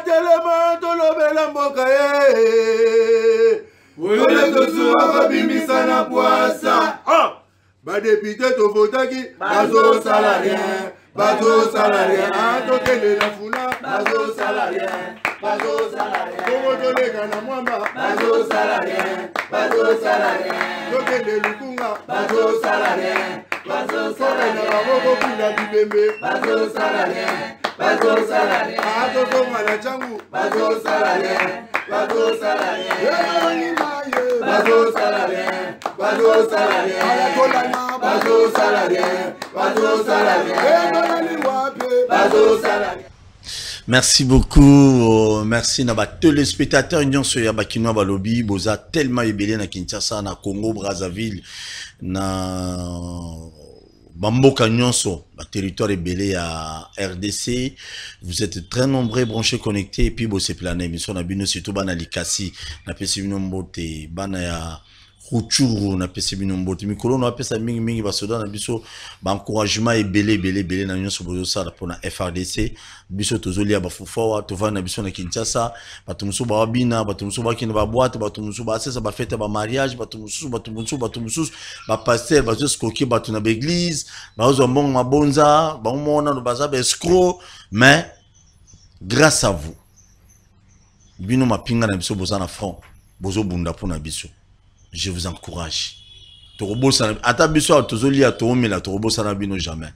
telema tolobela mboka ye oyo tosuwa kobimisa na pwasa ah! badepute tovotaki bazosala rien bazosala rien tokende na funa bazosala rien bongo toleka na mwamba tokende lukunga bazosala bango kobila libembe bazosala bazosala akokomana cangu bazosala bazosala bazosala bazosala alakolama bazosala bazosala ebonaliwape bazosala Merci beaucoup. Merci à téléspectateurs. Union Soya Bakinois Balobi. Boza tellement ébélé na Kinshasa, na Congo, Brazzaville, na Bambo Kanyonso, le territoire belé à RDC. Vous êtes très nombreux, branchés, connectés, et puis, vous c'est plané. Mais on a bien, surtout, Bana Likasi, Napesi Mbote, Bana ruchuru napesi bino mbote mikolo na apesa mingimingi basoda na biso baencouragement ebele ebele ebele na nyonso bozosala mpona frdc biso tozolia bafufawa tovandi na biso na kinshasa bato mosusu bawabina bato mosusu bakende babwate bato mosusu basesa bafete bamariage bato mosusu bato mosusu bato mosusu bapaster bazoskoke bato na baeglise bazozwa mbongo mabonza bamomona no baza baescro mais grâce à vous bino mapinga na biso boza na front bozobunda mpona biso je vous encourage. tokobosana ata biso awa tozolia toomela tokobosana bino jamais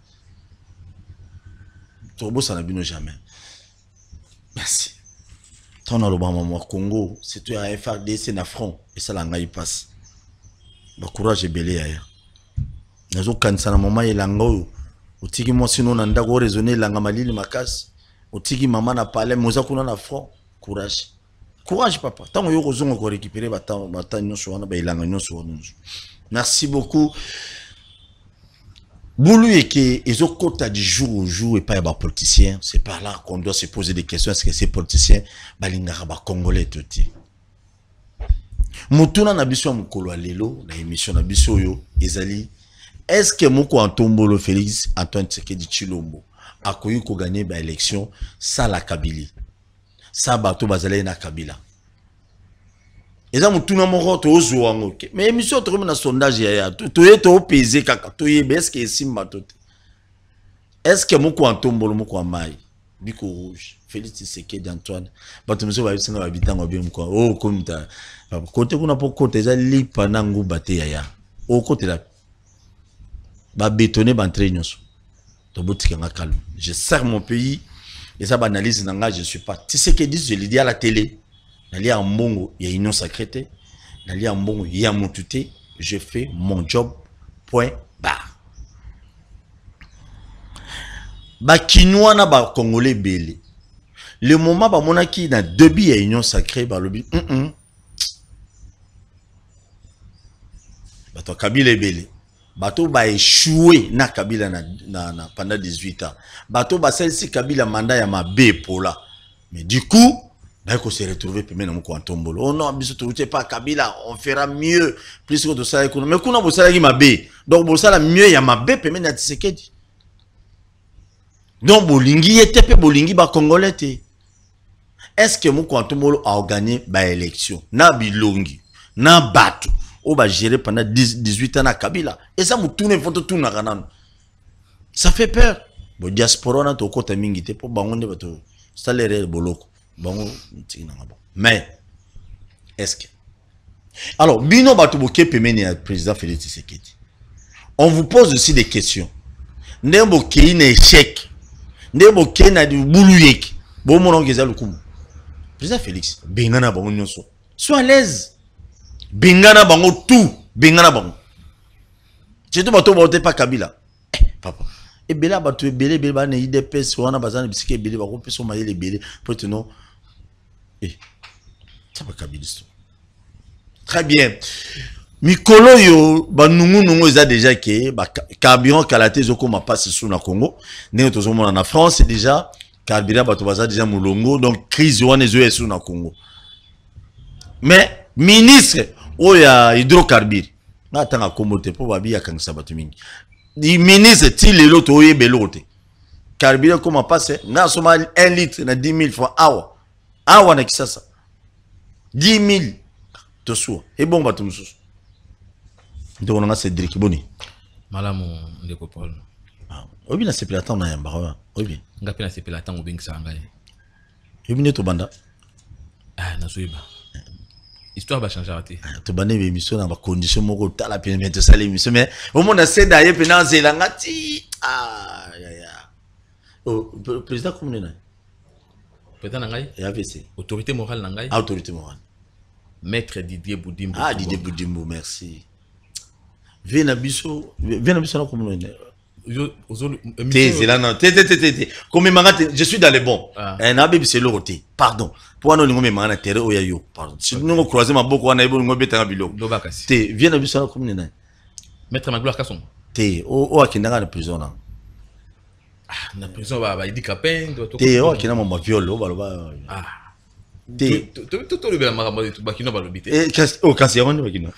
tokobosana bino jamais merci ntango naloba mama congo surtout ya frdc na front et ça esala ngai mpasi bacourage ebele ya ya nazokanisa na mama elanga oyo otiki mwasi no na ndako oresone elanga malili makasi otiki mama na paleme oza kuna na front courage courage papa récupérer, yo kozonga korécupere bata merci beaucoup Boulou et que ils ont compté du jour au jour et pas les politiciens. C'est par là qu'on doit se poser des questions. Est-ce que ces politiciens, balingara ba congolais tout Mutuna na biso mukolo alelo na émission na biso yo ezali. Est-ce que moko Antombolo Félix Antoine Tshisekedi Chilombo akoyi ko gagner ba élection ça la sa bato bazalaki na kabila eza motuna moko tozwa yango ke mais émission tokomi na sondage yaya toye topese kaka toyeba estce esimi bato te estce moko ya ntombolo moko ya mai biko rouge félix tisekedi antoine bato mosusu bayebisanga babitango bie moko o oh, komita kote kuna mpo kota eza lipa na nguba te yaya okotela babetone bantre nyonso tobotikanga calme je sers mon pays eza baanalyse na ngai je suis pas ti ce que dis je lidia la télé nalia mbongo ya union sacré te nalia mbongo ya motu te je fais mon job point bar bakinois na bacongolais ebele le moment bamonaki na début ya union sacré balobi mm -mm. bato akabila ebele bato échoué na kabila na, na, pendant 18 ans bato ci kabila manda ya mabe pola mais du coup naye se retrouve peme na moko ya ntombolo Oh non biso toutie pas kabila on fera mieux plus ko tosalaki kuna mais kuna ma mabé donc bosala mieux ya mabe pemene ya tisekedi donc bolingi était pe Bolingi bolingi ba était. est ce que moko a gagné ba élection na bilongi na bato va gérer pendant 18 ans à kabila et ça eza motuna tout totunaka nano ça fait peur Bon diaspora wana tokɔta mingi te Pour bango nde salaire salere boloko bango ntiki bon mais est ce que alors bino bato boke pemeni ya président félix tisekedi on vous pose aussi des questions ndenge bokei échec ndenge bokei na du yeke bomona oke eza lokumu président félix benga na bango nyonso soit à l'aise Bingana bango tout bingana bango surtout bato baotepa kabila eh, papa ebele bato ebele ebele bana idps wana baza na bisika ebele bakopesa mayele ebele po teno eh, ta très bien mikolo ba banungunungu eza deja ke carburant kala te ezokóma passe su na congo ndenge tozomona na france deja carburant bato baza déjà moulongo, donc crise wana ezoya esu na congo mais ministre oyo ya hydrocarbure nga atanga kombo te mpo babi akangisa bato mingi ministre ti lelo toyeba eloko te carbure ekóma mpase nga asoma 1 litre na 10 000 franc awa awa na kisasa 10 000 tosuwa ebongo bato mosusu ndeko nanga cédrik boni malamu ndeko paul ah, oyebi nasepela ntango na yambaka oyo oyebi nga mpe nasepela ntango obengisaka ngai oyebi nde tobanda ah, nazoyeba histoire bachangera ah, te mon émission na bacondition moko otala pene te sale émission mais omona seda ye pene azelanga ti ah oh, président ya Le président président ngai ya avc autorité morale ngai ah, autorité morale maître didier boudimbo ah didier boudimbo merci Viens à biso viens à biso na je suis dans les bons ah. c'est le pardon mpo wana olingo ma na un oyo Si pardon siningo croise maboko wana yebi olingo obetanga biloko te vie na biso komine na maître magloire kasongo Tu es na prison na na prison bayedika peine te oyo prison... mama viole oyo baloba tolobela Oh bakino on prison... yango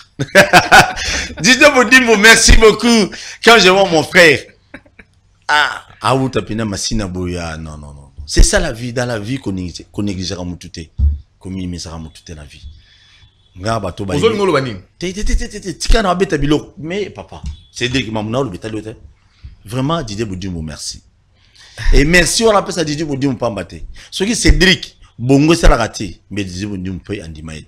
Dites-moi, dites-moi, merci beaucoup quand je vois mon frère ah awuta pena masina boya non non non c'est ça la vie dans la vie qu'on néglige qu'on mutu te komimisaka mutu te la vie nga bato ba ozolinga oloba nini te te te te tika na babeta bilo, mais papa cédric mamuna le yo te vraiment didier bodimbo merci et merci on appelle ça didier bodimbo Ce qui soki cédric bongo esalaka te mais didier bodimbo mpe andima ye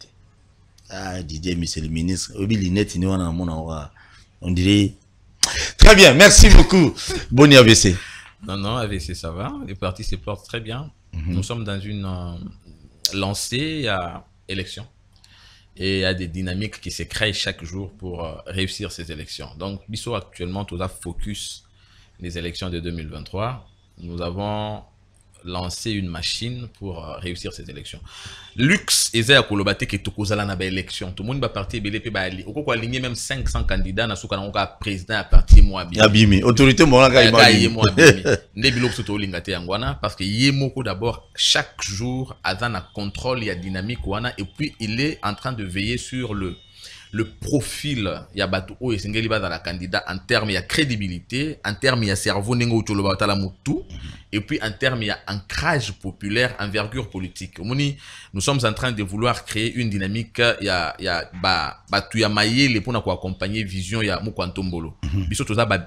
ah didier monsieur le ministre oyebi linete ni wana namona oka on dirait Très bien, merci beaucoup. Bonne AVC. Non, non, AVC, ça va. Les partis se portent très bien. Mhm. Nous sommes dans une euh, lancée à élection. Et à des dynamiques qui se créent chaque jour pour euh, réussir ces élections. Donc, Bissot actuellement, tout ça focus les élections de 2023. Nous avons lancer une machine pour euh, réussir ces élections. Lux, eza ya kolobate ke na ba élection. Tout le monde va partir il pe ba ali. même 500 candidats na soka na oka président à partir de moi. Abimi, autorité mo nga imami. mo abimi. Nde biloko soto olinga te parce que ye moko d'abord chaque jour azana contrôle a dynamique wana et puis il est en train de veiller sur le le profil ya y a dans bazala candidat en termes de crédibilité en termes de cerveau et puis en termes, il y a ancrage populaire, envergure politique. nous sommes en train de vouloir créer une dynamique. Il y a, il y a, bah, bah, tu les pour accompagner vision, il y a Mukwantombolo.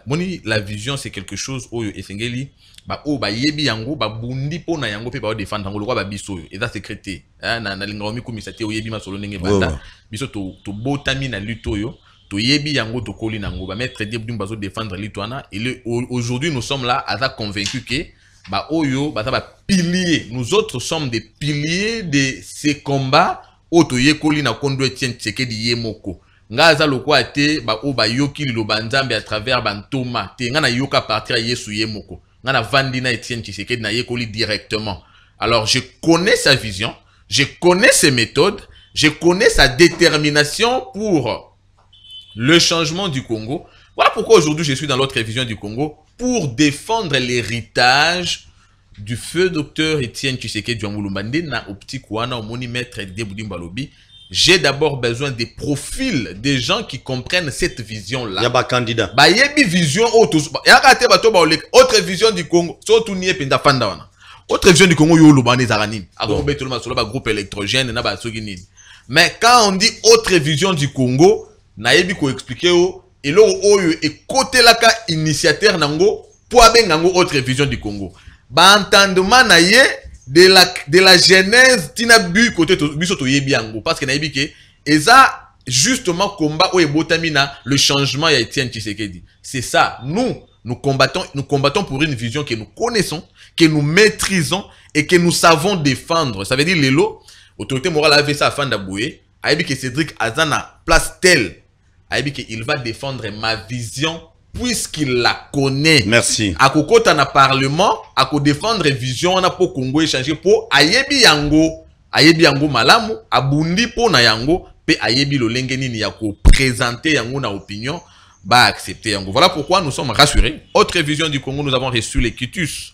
Moni, mhm. la vision, c'est quelque chose, oh, Efengeli, bah, oh, bah, yebi yango, bah, bundi po na yango, pe ba défendre, yango, bah, biso, et ça, c'est crété. Hein, na, na, lingaomi, komisate, oh, yebi, ma solo, nenge, bata. Biso, to, to, botami, na, luto, yo. yebi yango tokoli nango bametre défendre litoana litwana le aujourd'hui nous sommes là aza convaincu que ba oyo ça ba pilier nous autres sommes des piliers de ces combats auto yekoli na kondo etienne tshisekedi di yemoko ngai aza lokola te baoyo yoki lo nzambe à travers bantoma te Ngana Yoka partir yesu Yemoko. Ngana vandina ngai navandi na yekoli directement alors je connais sa vision je connais ses méthodes je connais sa détermination pour le changement du Congo. Voilà pourquoi aujourd'hui je suis dans l'autre vision du Congo pour défendre l'héritage du feu docteur Etienne Tshisekedi Diambulumbande na optique wana omoni maître Deboudim Lobi j'ai d'abord besoin des profils des gens qui comprennent cette vision là. Il y a pas candidat. Bah y a une vision autre. Il y a raté bato ba autre vision du Congo. Surtout nié penda fanda wana. Autre vision du Congo yo lubane zarani. Ako ah be tout le monde ba groupe électrogène na ba sokini Mais quand on dit autre vision du Congo, na yebi ko expliquer au et oyo ekotelaka initiateur nango pour une autre vision du congo entendement na ye de la, de la genèse tina bu côté parce que ke eza justement combat oyo le changement ya c'est ça nous nous combattons, nous combattons pour une vision que nous connaissons, que nous maîtrisons et que nous savons défendre. Ça veut dire, Lelo, autorité morale avait ça afin d'abouer. Aibi que Cédric Azana place telle il va défendre ma vision puisqu'il la connaît. Merci. Akokota na parlement, ako défendre vision na po Congo échanger pour yango, ayebi yango malamu, abundi po na yango, pe ayebi lo lengeni ya ko présenter yango na opinion, ba accepter yango. Voilà pourquoi nous sommes rassurés. Autre vision du Congo, nous avons reçu les quitus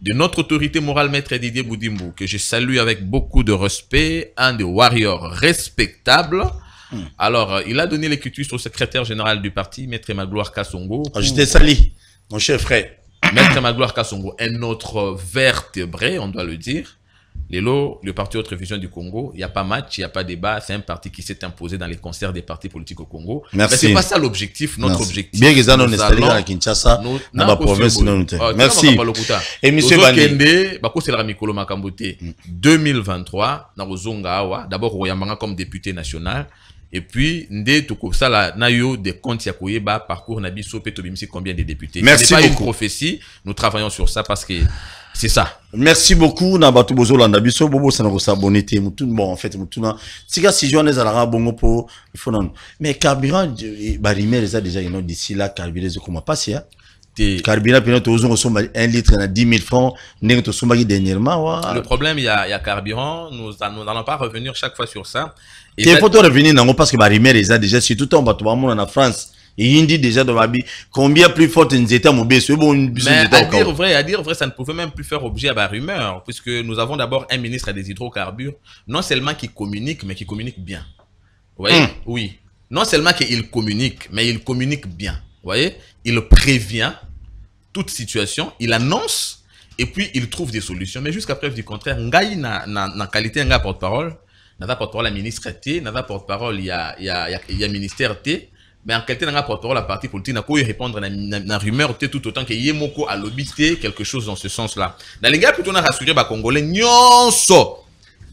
de notre autorité morale maître Didier Boudimbo, que je salue avec beaucoup de respect, un des warriors respectables, Hmm. Alors, euh, il a donné les au secrétaire général du parti, Maître Magloire Kassongo. Ah, j'étais sali, mon cher frère. Maître Magloire Kassongo, un autre vertébré, on doit le dire. Lélo, le Parti Autre Révision du Congo, il n'y a pas match, il n'y a pas débat. C'est un parti qui s'est imposé dans les concerts des partis politiques au Congo. Merci. ce n'est pas ça l'objectif, notre objectif. Bien que ça, nous à Kinshasa, dans la province. Oh, Merci. Et M. Bandi. c'est 2023, dans Ozonga d'abord, Royamanga comme député national et puis nde tokosala na yo des comptes ya koyeba parcours na biso to tobimisi combien de députés merci pas beaucoup. une prophétie nous travaillons sur ça parce que c'est ça merci beaucoup na bato na biso bobosana kosabone bonité mutuna bon en fait mutuna sika hein. si joine ezalaka bongo mpo il faut non mais carburant barimière ça déjà ino d'ici là carburant comment pasi ya hein? carburant puis nous avons 1 litre à 10 000 francs ndenge tosombaki dernièrement le problème il y a carburant nous n'allons pas revenir chaque fois sur ça Il faut revenir, nango parce que barimere a déjà temps tout le monde en france dit déjà dans ma vie combien plus forte nous étions bon à dire vrai à dire vrai ça ne pouvait même plus faire objet à la rumeur puisque nous avons d'abord un ministre des hydrocarbures non seulement qui communique mais qui communique bien oui mmh. oui non seulement qu'il communique mais il communique bien voyez Il prévient toute situation, il annonce et puis il trouve des solutions. Mais jusqu'à preuve du contraire, ngai na na qualité de porte-parole, na porte-parole à ministre T, porte-parole il y a il y a ministère T, mais en qualité de porte-parole la partie politique na ko répondre à la rumeur T tout autant que yemoko a lobby quelque chose dans ce sens-là. Les gars, plutôt na rassuré les congolais nyonso.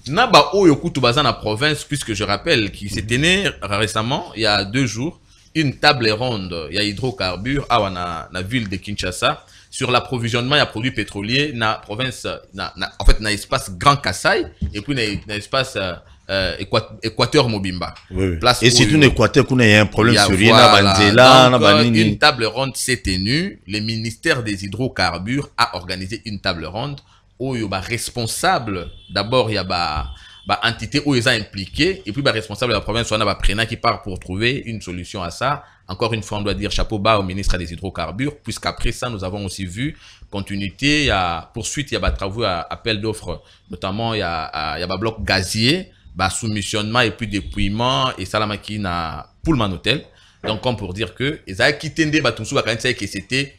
Na ba où baza na province puisque je rappelle qu'il s'est né récemment il y a deux jours une table ronde il y a hydrocarbures à ah, la ville de Kinshasa sur l'approvisionnement à produits pétroliers na province na, en fait na espace Grand Kassai, et puis na, l'espace espace euh, euh, Équateur Mobimba. Place et c'est une Équateur qu'on a un problème sur Une table ronde s'est tenue. Le ministère des hydrocarbures a organisé une table ronde où il y a responsable. D'abord, il y a bah, bah, entité où ils ont et puis bah, responsable de la province, on a bah, Prena qui part pour trouver une solution à ça. Encore une fois, on doit dire chapeau bas au ministre des hydrocarbures, puisqu'après ça, nous avons aussi vu continuité, il y a poursuite, il y a bah, travaux, à appel d'offres, notamment il y a, il y a bah, bloc gazier, bah, soumissionnement et puis dépouillement, et ça, la maquine à Pullman Hotel. Donc, comme pour dire que, ils ont quitté des bah, tout c'est que c'était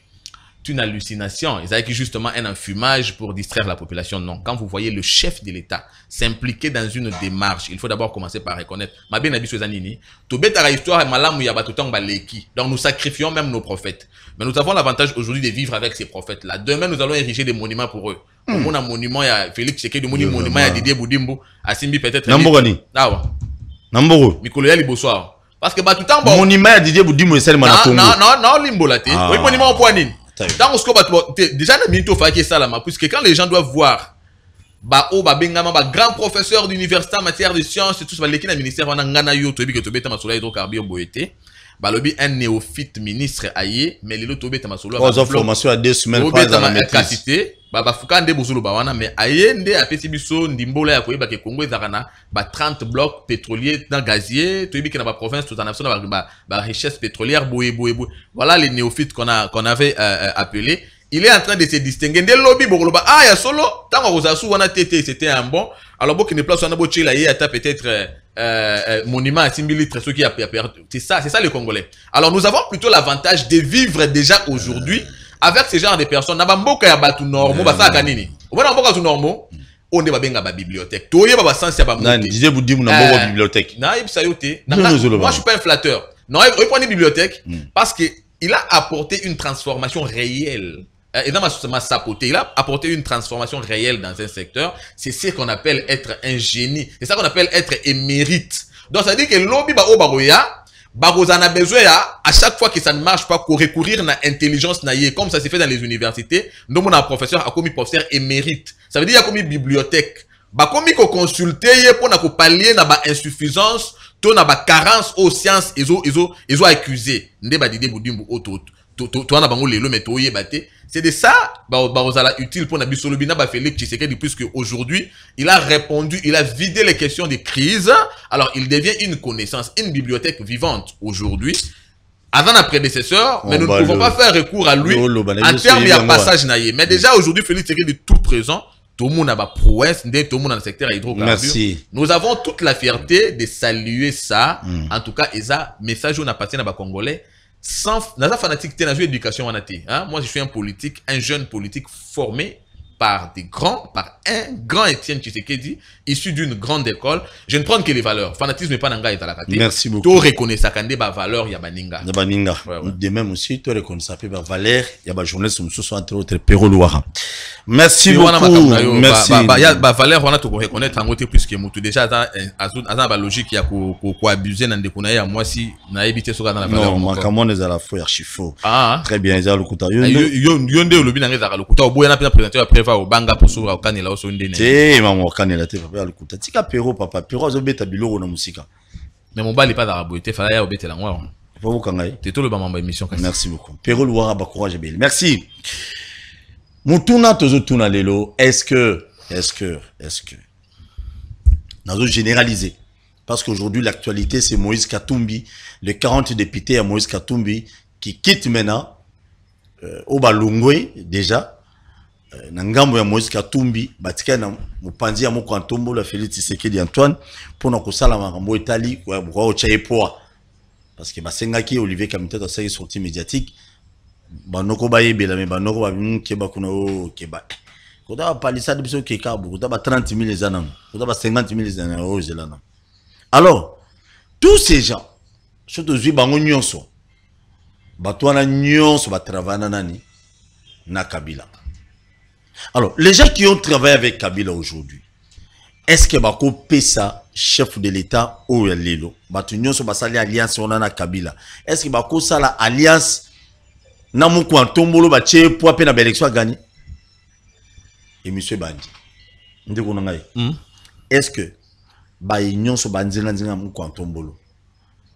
une hallucination. Ils avaient justement un enfumage pour distraire la population. Non, quand vous voyez le chef de l'État s'impliquer dans une démarche, il faut d'abord commencer par reconnaître. Donc nous sacrifions même nos prophètes. Mais nous avons l'avantage aujourd'hui de vivre avec ces prophètes-là. Demain, nous allons ériger des monuments pour eux. Nous avons hmm. a monument, il y a Félix Tshisekedi, monument, il y a Didier Boudimbo, Asimbi peut-être. Namborani. Ah ouais. Namboro. Mikoloya Libosoir. Parce que bah, tout le temps, bon. Monument, Didier Boudimbo, c'est le Non, non, non, Limbo, là, ah. Oui, monument au poignine combat déjà minute puisque quand les gens doivent voir a bah, oh, babengama bah, grand professeur d'université en matière de science tous baleki na ministère a yo toyebi ke balobi un néophyte ministre aye mais lelo tobetama solo oza formation à deux semaines pas dans la maîtrise babafuka nde bozoloba wana mais aye nde petit biso ndimbola ya koyebaka ke ezalaka na ba 30 blocs pétroliers na gazier toyebi ke na baprovince tozala na ba, ba richesse pétrolière boye boye boye voilà les néophytes qu'on a qu'on avait euh, euh appelé il est en train de se distinguer des lobby bokoloba ah ya solo ntango kozasu wana te c'était un bon alors ne place wana botyela ye ata peut-être euh, euh, euh Monument à a perdu c'est ça, c'est ça les Congolais. Alors nous avons plutôt l'avantage de vivre déjà aujourd'hui euh. avec ce genre de personnes. Nabamboka ya batu normal basa kanini. Wana tu on ne va bien la bibliothèque. Toye ba sens ya Je vous dis, euh, na de bibliothèque. non Moi je suis pas un flatteur. Non, Nous avons une bibliothèque hmm. parce que il a apporté une transformation réelle euh, et dans ma, ma là, apporter une transformation réelle dans un secteur, c'est ce qu'on appelle être un génie. C'est ça qu'on appelle être émérite. Donc ça veut dire que lobby ba baroya barozana besoin à chaque fois que ça ne marche pas qu'on recourir à l'intelligence comme ça s'est fait dans les universités, nous on a un professeur a commis professeur émérite. Ça veut dire a commis bibliothèque. Ba comme qu'on consulter pour pallier na ba insuffisance, tout na carence aux sciences, ils ont ils ont ils ont accusé c'est de ça bakozala utile pour na biso Félix tshisekedi puisque aujourd'hui il a répondu il a vidé les questions de crise alors il devient une connaissance une bibliothèque vivante aujourd'hui avant un prédécesseur, mais nous ne pouvons pas faire recours à lui en termes de passage naïe. Mais déjà aujourd'hui, Félix Tshisekedi est tout présent tout le monde a ma prouesse, tout le monde dans le secteur hydrocarbure, Nous avons toute la fierté de saluer ça. Mm. En tout cas, et ça, message on appartient à Congolais sans la fanatique t'es na éducation en hein? moi je suis un politique un jeune politique formé par des grands, par un grand Étienne Tshisekedi, issu d'une grande école. Je ne prends que les valeurs. Fanatisme pas nanga et talakate. Merci beaucoup. Tu reconnais ça quand ba valeur ya baninga. Ya baninga. Ouais, ouais. De même aussi, tu reconnais ça ba valeur ya ba journaliste mususu entre autres Péro Loara. Merci beaucoup. Merci. Ba ya ba valeur wana tu reconnaître en côté plus que mutu déjà dans azun eh, azun ba logique ya ko ko abuser na des na ya moi si na éviter soka dans la valeur. Non, est à la faux Ah. Hein. Très bien, za lokuta. Eh, yo yo yo nde lobi na ngeza lokuta. Oboya na pena présenter après papa obanga au okanela oso maman te mama okanela te papa alukuta tika papa pero azobeta biloko na mais mon bal mpe pas boye te fala ya la yango awa hein. vous bokanga ye tout le mambo émission merci beaucoup à lwara bah, courage ebele merci motuna tozotuna lelo est-ce que est-ce que est-ce que nazo généralisé parce qu'aujourd'hui l'actualité c'est Moïse Katumbi le 40 député à Moïse Katumbi qui quitte maintenant euh, au Balungui déjà euh, na ngambo ya moïse katumbi batika na moko félix tisekedi antoine mpona kosala makambo etali koya parce que basengaki olivier Kamita asalaki sorti médiatique banoko yebela me banoko babimkeba kuna ba kota bapalisade biso kota ba 30 000 kota ba 50 000 alors tous ces gens so tozwi bango nyonso nyonso nani na kabila alors, les gens qui ont travaillé avec Kabila aujourd'hui, est-ce que Bako Pesa, chef de l'État, ou Lelo, Batunyon so basali alliance on a Kabila, est-ce que Bako Sala alliance, Namoukou tombolo Bache, pour peine à élection gagné? Et monsieur Bandi, hmm? est-ce que Bayon so Bandi, Namoukou tombolo?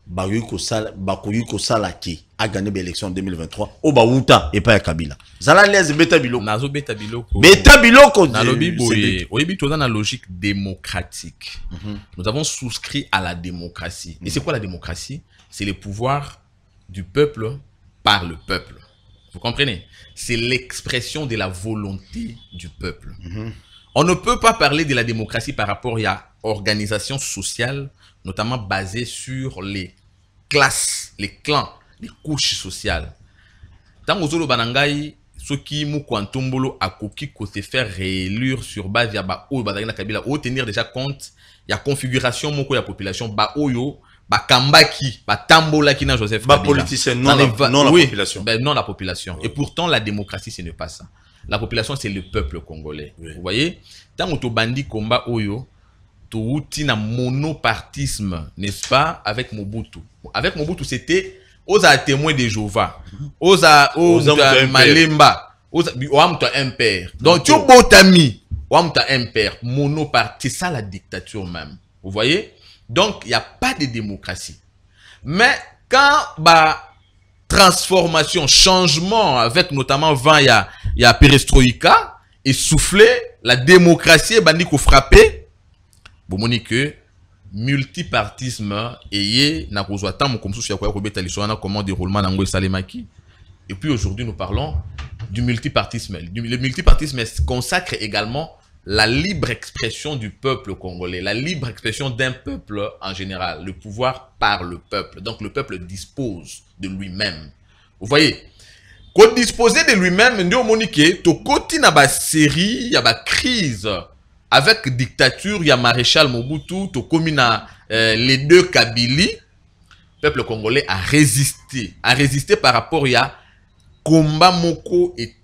bakoki a gagné l'élection en 2023 au bawuta pas à kabila zala Nazo beta biloko beta biloko beta biloko nalobi boye la logique démocratique mhm. nous avons souscrit à la démocratie et c'est mhm. quoi la démocratie c'est le pouvoir du peuple par le peuple vous comprenez c'est l'expression de la volonté du peuple mhm. on ne peut pas parler de la démocratie par rapport à organisation sociale notamment basé sur les classes, les clans, les couches sociales. Tant aux banangai, ce qui moukantombolo a koki se faire réélure sur base ya ba ou bazali kabila ou tenir déjà compte ya configuration moko la population ba oyo ba kambaki ba qui na Joseph Ba politicien non, la, va... non la population. Ben non la population. Et pourtant la démocratie ce n'est pas ça. La population c'est le peuple congolais. Vous voyez, tant autobandi combat oyo routine à monopartisme, n'est-ce pas, avec Mobutu. Avec Mobutu, c'était aux témoin de jova osa oza malemba, osa oamta père Donc tu ami oamta père monopartie, ça la dictature même. Vous voyez Donc il n'y a pas de démocratie. Mais quand bah transformation, changement avec notamment 20 il y a perestroïka et souffler la démocratie et bandit qu'on frappait Bon monique, multipartisme ayez na kozwa comme ya a comment déroulement et puis aujourd'hui nous parlons du multipartisme le multipartisme consacre également la libre expression du peuple congolais, la libre expression d'un peuple en général, le pouvoir par le peuple. Donc le peuple dispose de lui-même. Vous voyez Qu'on dispose de lui-même, nous, Monique, Tokoti n'a une série, il y crise avec dictature il y a maréchal Mobutu Tokomina, euh, les deux Le peuple congolais a résisté a résisté par rapport à combat moko et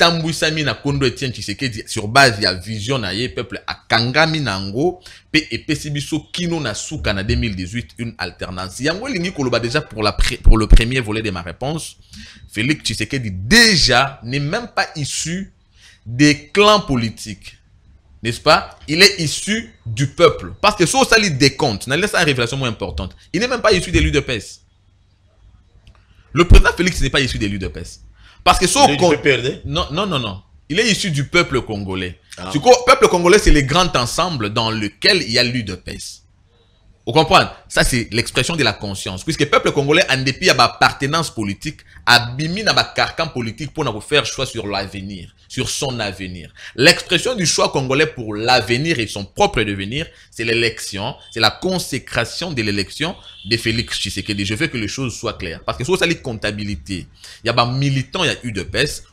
na kondo Etienne Tshisekedi sur base ya vision na peuple peuple Kangami nango pe epesi kino na souka 2018 une alternance yango elingi déjà pour, la pour le premier volet de ma réponse Félix Tshisekedi déjà n'est même pas issu des clans politiques n'est-ce pas Il est issu du peuple. Parce que sauf ça, il décompte. C'est une révélation moins importante. Il n'est même pas issu des de paix. Le président Félix n'est pas issu des lieux de paix. Parce que sauf Non, non, non, non. Il est issu du peuple congolais. Ah. coup, le peuple congolais, c'est le grand ensemble dans lequel il y a lieu de paix. Vous comprenez ça c'est l'expression de la conscience puisque le peuple congolais en dépit sa appartenance politique dans na carcan politique pour pour faire choix sur l'avenir sur son avenir l'expression du choix congolais pour l'avenir et son propre devenir c'est l'élection c'est la consécration de l'élection de félix tshisekedi je veux que les choses soient claires parce que so de comptabilité il y a ya a ya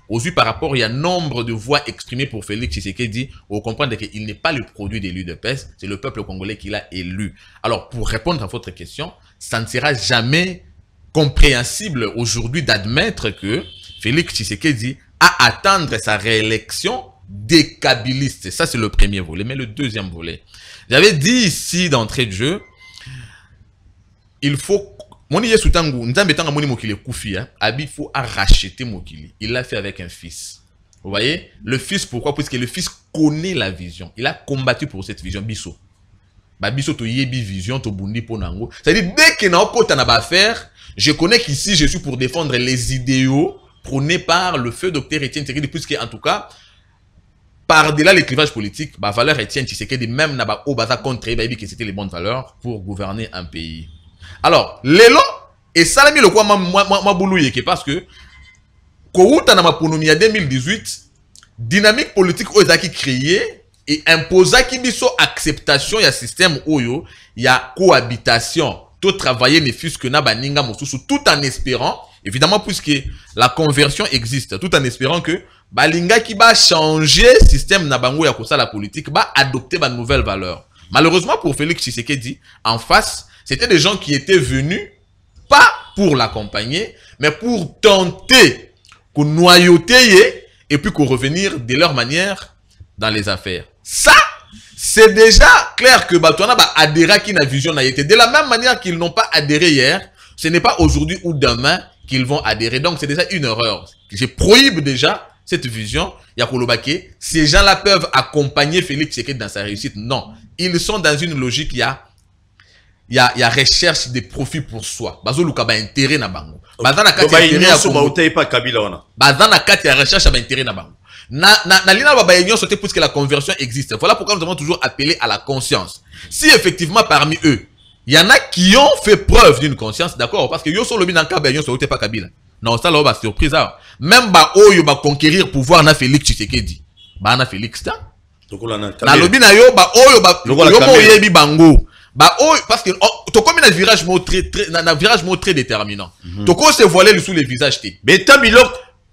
aux yeux par rapport il y a nombre de voix exprimées pour félix tshisekedi comprend qu'il n'est pas le produit de l'udps c'est le peuple congolais qui l'a élu alors pour répondre votre question, ça ne sera jamais compréhensible aujourd'hui d'admettre que Félix Tshisekedi a attendre sa réélection décabiliste. Ça, c'est le premier volet. Mais le deuxième volet, j'avais dit ici d'entrée de jeu, il faut moni faut racheter moni mokili hein, mokili il l'a fait avec un fils vous voyez le fils pourquoi Parce que le fils connaît la vision il a combattu pour cette vision biso bah, C'est-à-dire, dès que na a affaire, je connais qu'ici, je suis pour défendre les idéaux prônés par le feu docteur Etienne, Tshisekedi, puisque, en tout cas, par-delà les clivages politiques, bah, valeur Étienne Tshisekedi, même na oh, ba bah, contre, que c'était les bonnes valeurs pour gouverner un pays. Alors, l'élan, et salami le quoi, ma, ma, parce que, kouta na ma 2018, dynamique politique, oh, a créée, et ait une acceptation ya système oyo ya cohabitation tout travailler ne fût-ce que na baninga mosusu tout en espérant évidemment puisque la conversion existe tout en espérant que qui va changer système na la ya la politique va adopter ba nouvelle valeur malheureusement pour Félix Tshisekedi en face c'était des gens qui étaient venus pas pour l'accompagner mais pour tenter qu'on noyauter et puis qu'on revenir de leur manière dans les affaires. Ça, c'est déjà clair que Batwana bah, à qui n'a vision n'a été. De la même manière qu'ils n'ont pas adhéré hier, ce n'est pas aujourd'hui ou demain qu'ils vont adhérer. Donc, c'est déjà une erreur. Je prohibe déjà cette vision. ya ces gens-là peuvent accompagner Félix Tshisekedi dans sa réussite. Non. Ils sont dans une logique, il y a, y a, recherche des profits pour soi. Il y ba intérêt na bango. Bazana a intérêt à recherche ba intérêt na bango. Na na na c'est pour que la conversion existe. Voilà pourquoi nous avons toujours appelé à la conscience. Si effectivement parmi eux, il y en a qui ont fait preuve d'une conscience, d'accord, parce que yo sont le minanka, ben yo sont pas kabila. Non, ça là, bah, surprise, hein. Même, bah, o oh, yo, ba conquérir pouvoir, na Félix Tshisekedi. Bah, na Félix, ça. Na lobby, na yo, bah, o oh, yo, bah, yo, bah, yebi bango. Ba o oh, parce que, to comme un virage mot très, très, un virage mot très déterminant. Mm -hmm. se voiler sous les visages, t'es. Mais tant mis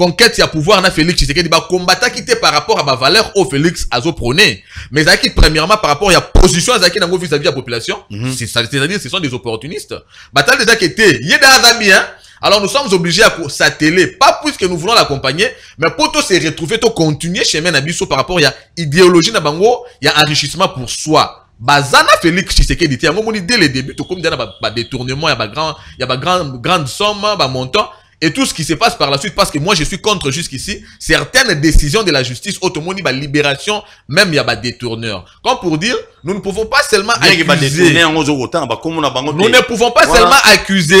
conquête a pouvoir na Félix Tshisekedi ba combattre qui par rapport à ma valeur au Félix azo prôné mais ça qui premièrement par rapport y a position azaki vis-à-vis la population mhm. c'est-à-dire ce sont des opportunistes batal déjà qui était yeda hein alors nous sommes obligés à s'atteler, pas puisque nous voulons l'accompagner, mais pour tout se retrouver, tout continuer chemin Nabiso par rapport à l'idéologie Nabango, il y a enrichissement pour soi. Bazana Félix Tshisekedi, dès le début, tout comme il y a un détournement, il y a une grande somme, un montant, et tout ce qui se passe par la suite, parce que moi je suis contre jusqu'ici, certaines décisions de la justice, autrement dit, bah, libération, même il y a des tourneurs. Comme pour dire, nous ne pouvons pas seulement accuser. Bah, nous ne pouvons pas seulement accuser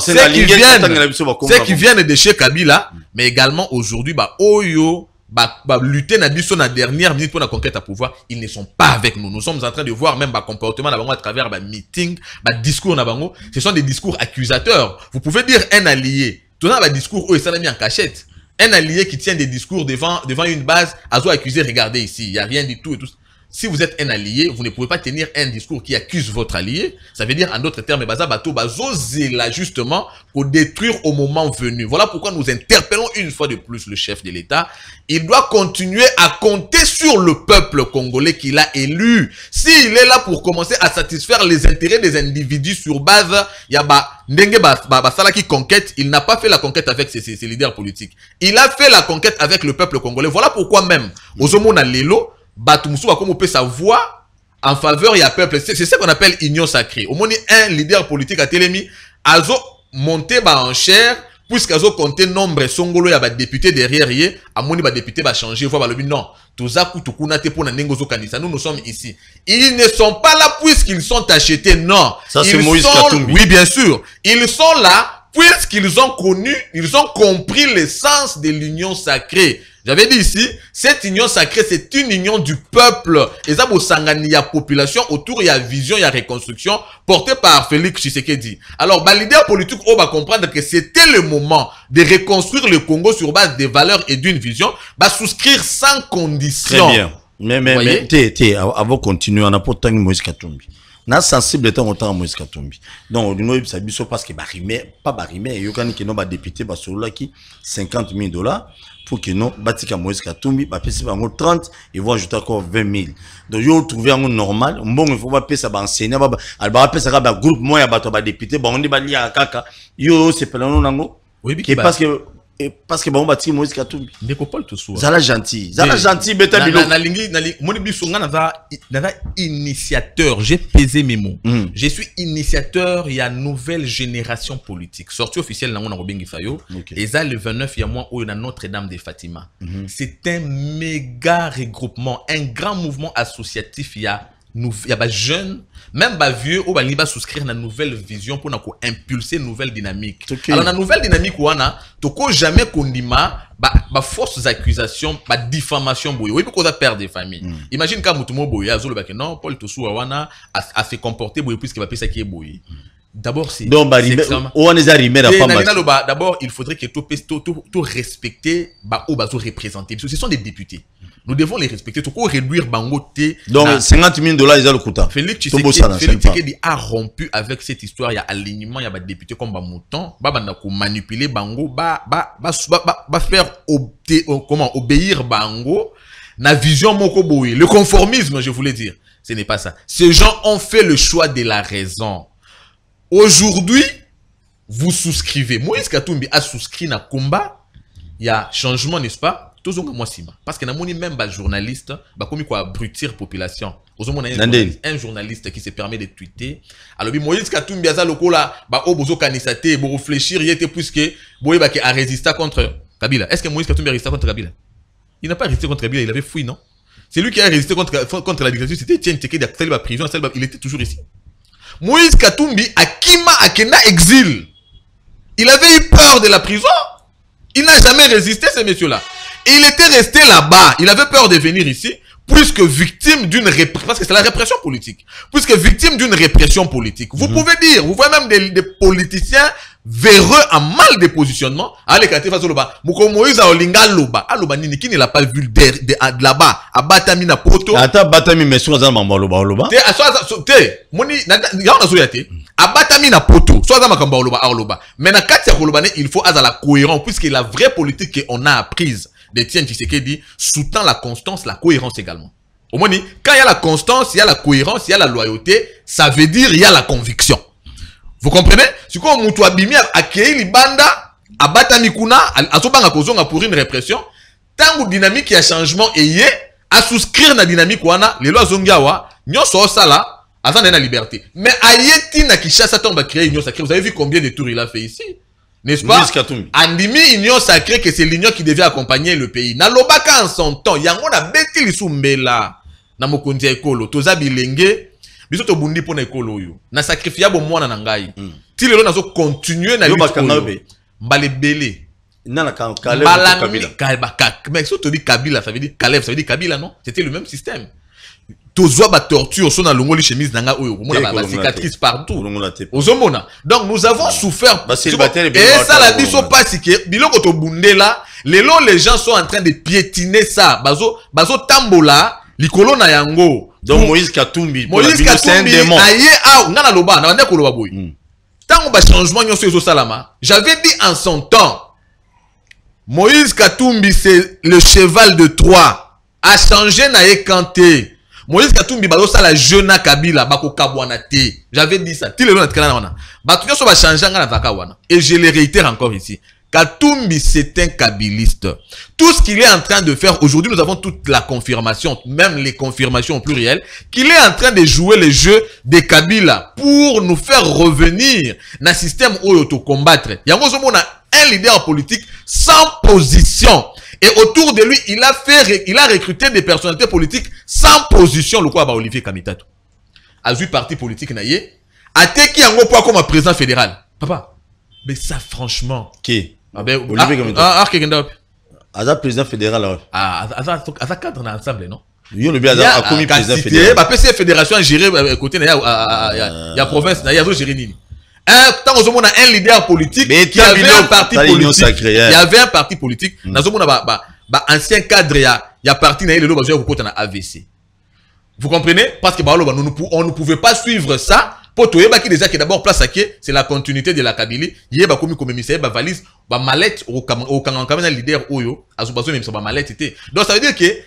ceux qui bah, viennent, de chez Kabila, mais également aujourd'hui, bah, Oyo, oh bah, bah, lutter na la dernière minute pour la conquête à pouvoir, ils ne sont pas avec nous. Nous sommes en train de voir même bah, comportement à travers bah, meeting, bah, discours na Ce sont des discours accusateurs. Vous pouvez dire un allié, ça, le discours, oh, eux, il l'a mis en cachette. Un allié qui tient des discours devant, devant une base, Azo accusé, regardez ici, il n'y a rien du tout et tout si vous êtes un allié, vous ne pouvez pas tenir un discours qui accuse votre allié. Ça veut dire, en d'autres termes, Baza Bato là justement pour détruire au moment venu. Voilà pourquoi nous interpellons une fois de plus le chef de l'État. Il doit continuer à compter sur le peuple congolais qu'il a élu. S'il est là pour commencer à satisfaire les intérêts des individus sur base, bah Ndenge qui conquête, il n'a pas fait la conquête avec ses, ses, leaders politiques. Il a fait la conquête avec le peuple congolais. Voilà pourquoi même, Ozomona Lelo, Batumsu va comme sa voix en faveur et à peuple. C'est ce qu'on appelle union sacrée. Au moins, un leader politique à Télémi, Azo monté ba en chair, Azo compté nombre songolo a ba député derrière yé, à moni ba député va changer, voix ba le non. te Nous, nous sommes ici. Ils ne sont pas là puisqu'ils sont achetés, non. Ça, c'est Moïse Katumbi. Oui, bien sûr. Ils sont là puisqu'ils ont connu, ils ont compris l'essence de l'union sacrée. J'avais dit ici, cette union sacrée, c'est une union du peuple. Et ça, il y a population, autour il y a vision, il y a reconstruction, portée par Félix Tshisekedi. Alors, bah, l'idée politique, on va comprendre que c'était le moment de reconstruire le Congo sur base des valeurs et d'une vision, bah, souscrire sans condition. Très bien. Mais, mais, mais, t'es, avant de continuer, on a pas de temps Moïse na sensible ntango ntanga moïse katumbi donc que olingo barimé biso parceke barime pa barime eyokani keno badepute basololaki 50 000 dollars pour que keno batika moïse katumbi bapesi bango 30 ils vont ajouter encore 20 000 donc yo otrouve yango normal il faut mbongo ifo bapesa baenseignant bapesaka bah, bah, bagroupe bah, moko ya bato ya badepute bango nde à kaka yo osepelano nango parce que parce que bon batiki moïse katumbi ndeko paul tosuwa zala gentil zala eh, gentil beta bilo nalingi moni biso nga naza initiateur j'ai pesé mes mots hmm. je suis initiateur il y a nouvelle génération politique sortie officielle nango na kobengisa faillot Et ça le 29 ya a moi na notre-dame de fatima hmm. c'est un méga regroupement un grand mouvement associatif ya il y a des jeunes, même des vieux, qui va souscrire à une nouvelle vision pour nous impulser une nouvelle dynamique. Okay. Alors, la nouvelle dynamique, on a, ko jamais qu'on bah bah, fausses accusations, bah, diffamation, boyo. Oui, pourquoi ça perd des familles? Hmm. Imagine quand Moutoumou boyo, le bah, non, Paul Tosu, Awana, a, a fait comporter boyo, puisqu'il va payer ça qui est boyo. D'abord, c'est. Donc, bah, D'abord, il faudrait que tout, tout, tout, tout respecter, bah, ou, bah, tout représenter. Parce que ce sont des députés. Nous devons les respecter. tout court réduire Bango T. Donc, 50 000 dollars, ils ont le coup Félix Tshisekedi a rompu avec cette histoire. Il y a alignement, il y a des députés comme Mouton. y ko manipuler Bango, Il ba, ba, faire obté, euh, comment, obéir Bango. Na vision moko Le conformisme, je voulais dire. Ce n'est pas ça. Ces gens ont fait le choix de la raison. Aujourd'hui, vous souscrivez. Moïse Katumbi a souscrit na combat. Il y a changement, n'est-ce pas? tozonga parce nsima bah, a namoni même comme quoi la population a un journaliste qui se permet de tweeter. Alors moïse katumbi aza lokola y bah, oh, était plus que, bah, a résisté contre kabila est ce que moïse katumbi résisté contre kabila il n'a pas résisté contre kabila il avait fui non c'est lui qui a résisté contre, contre la dictature c'était Tien Tchéké, il était toujours ici moïse katumbi akima akena exil il avait eu peur de la prison il n'a jamais résisté ce monsieur là il était resté là-bas. Il avait peur de venir ici, puisque victime d'une répression. Parce que c'est la répression politique. Puisque victime d'une répression politique. Vous mmh. pouvez dire, vous voyez même des, des politiciens véreux en mal de positionnement. Allez, Kate Fasoloba. Mouko Moïse Aolinga Loba. à ah, Nini qui ne l'a pas vu de là-bas. À Batamina Poto. Attends, Batami, mais sur Zama Loba Loba. T'es, à t'es, Moni, Yana Soyate. À Batamina Poto. Soit m'a Kamba Loba Loba. Mais na Katia Kolobane, il faut Azala cohérent, puisque la vraie politique qu'on a apprise d'Etienne Tshisekedi dit, sous-tend la constance, la cohérence également. Au moins, quand il y a la constance, il y a la cohérence, il y a la loyauté, ça veut dire il y a la conviction. Vous comprenez C'est quoi Moutou Abimi a créé l'Ibanda, a battu asobanga a Kozonga pour une répression. Tant que dynamique, il y a changement et il à souscrire la dynamique, wana, les lois zongawa, nyon so sala, azan la liberté. Mais ayeti na kisha on va créer une Vous avez vu combien de tours il a fait ici n'est-ce pas Andimi union sacrée que c'est l'union qui devait accompagner le pays. Nalobaka en son temps, yango na beti lisoumbela. Na mokonzi ekolo, toza bilenge, biso to bundi pona ekolo yo. Na sacrifiable bo mwana na ngai. Mm. Ti lelo nazo continuer na lutte oyo. bele. Na Nana Kaleb Kabila. Kaleb, mais surtout dit Kabila, ça veut dire kalev, ça veut dire Kabila non C'était le même système tozwa batorture osona alongoli chemise na ngai oyo okomona bacicatrice partout ozomona donc nous avons souffert Et eh, ça la esala biso mpasi ke biloko tobundela lelo les gens sont en train de piétiner ça tambola, likolo na yango donc moïse katumbi moïse katumbi n'a awa ngai naloba nabandaki koloba boye hmm. changement, bachangement ce Salama, j'avais dit en son temps moïse katumbi c'est le cheval de trois achangé na ye kanté. Moïse Katumbi la jeune Kabila kabwana te. J'avais dit ça. Ti le nom natikana wana. zaka wana. Et je le réitère encore ici. Katumbi, c'est un kabiliste. Tout ce qu'il est en train de faire, aujourd'hui, nous avons toute la confirmation, même les confirmations au pluriel, qu'il est en train de jouer le jeu des Kabila pour nous faire revenir dans le système où il combattre. Il y a un leader politique sans position. Et autour de lui, il a, fait, il a recruté des personnalités politiques sans position, le quoi, bah, Olivier à Azui parti politique naïe. Ateki gros poa comme président fédéral. Papa. Mais ça, franchement. Qui? Ah, ben, Olivier Kamitato. Ah, ah, ah président fédéral un ah, cadre na ensemble non yo lobi un président fédéral bapesi ye fédération agéré euh, côté na ye ya province na a azogéré nini tant a un leader politique qui avait un parti politique il y avait un parti politique nazomona ancien cadre il y a parti dans ye lelo bazwaki kokota na avc vous comprenez parce que nous on ne pouvait pas suivre ça pour qui déjà que d'abord place à qui c'est la continuité de la kabili ye bakomi komemisa ye bavalise au okokangaka mpe na leader oyo bazomemisa bamalete te donc ça veut dire que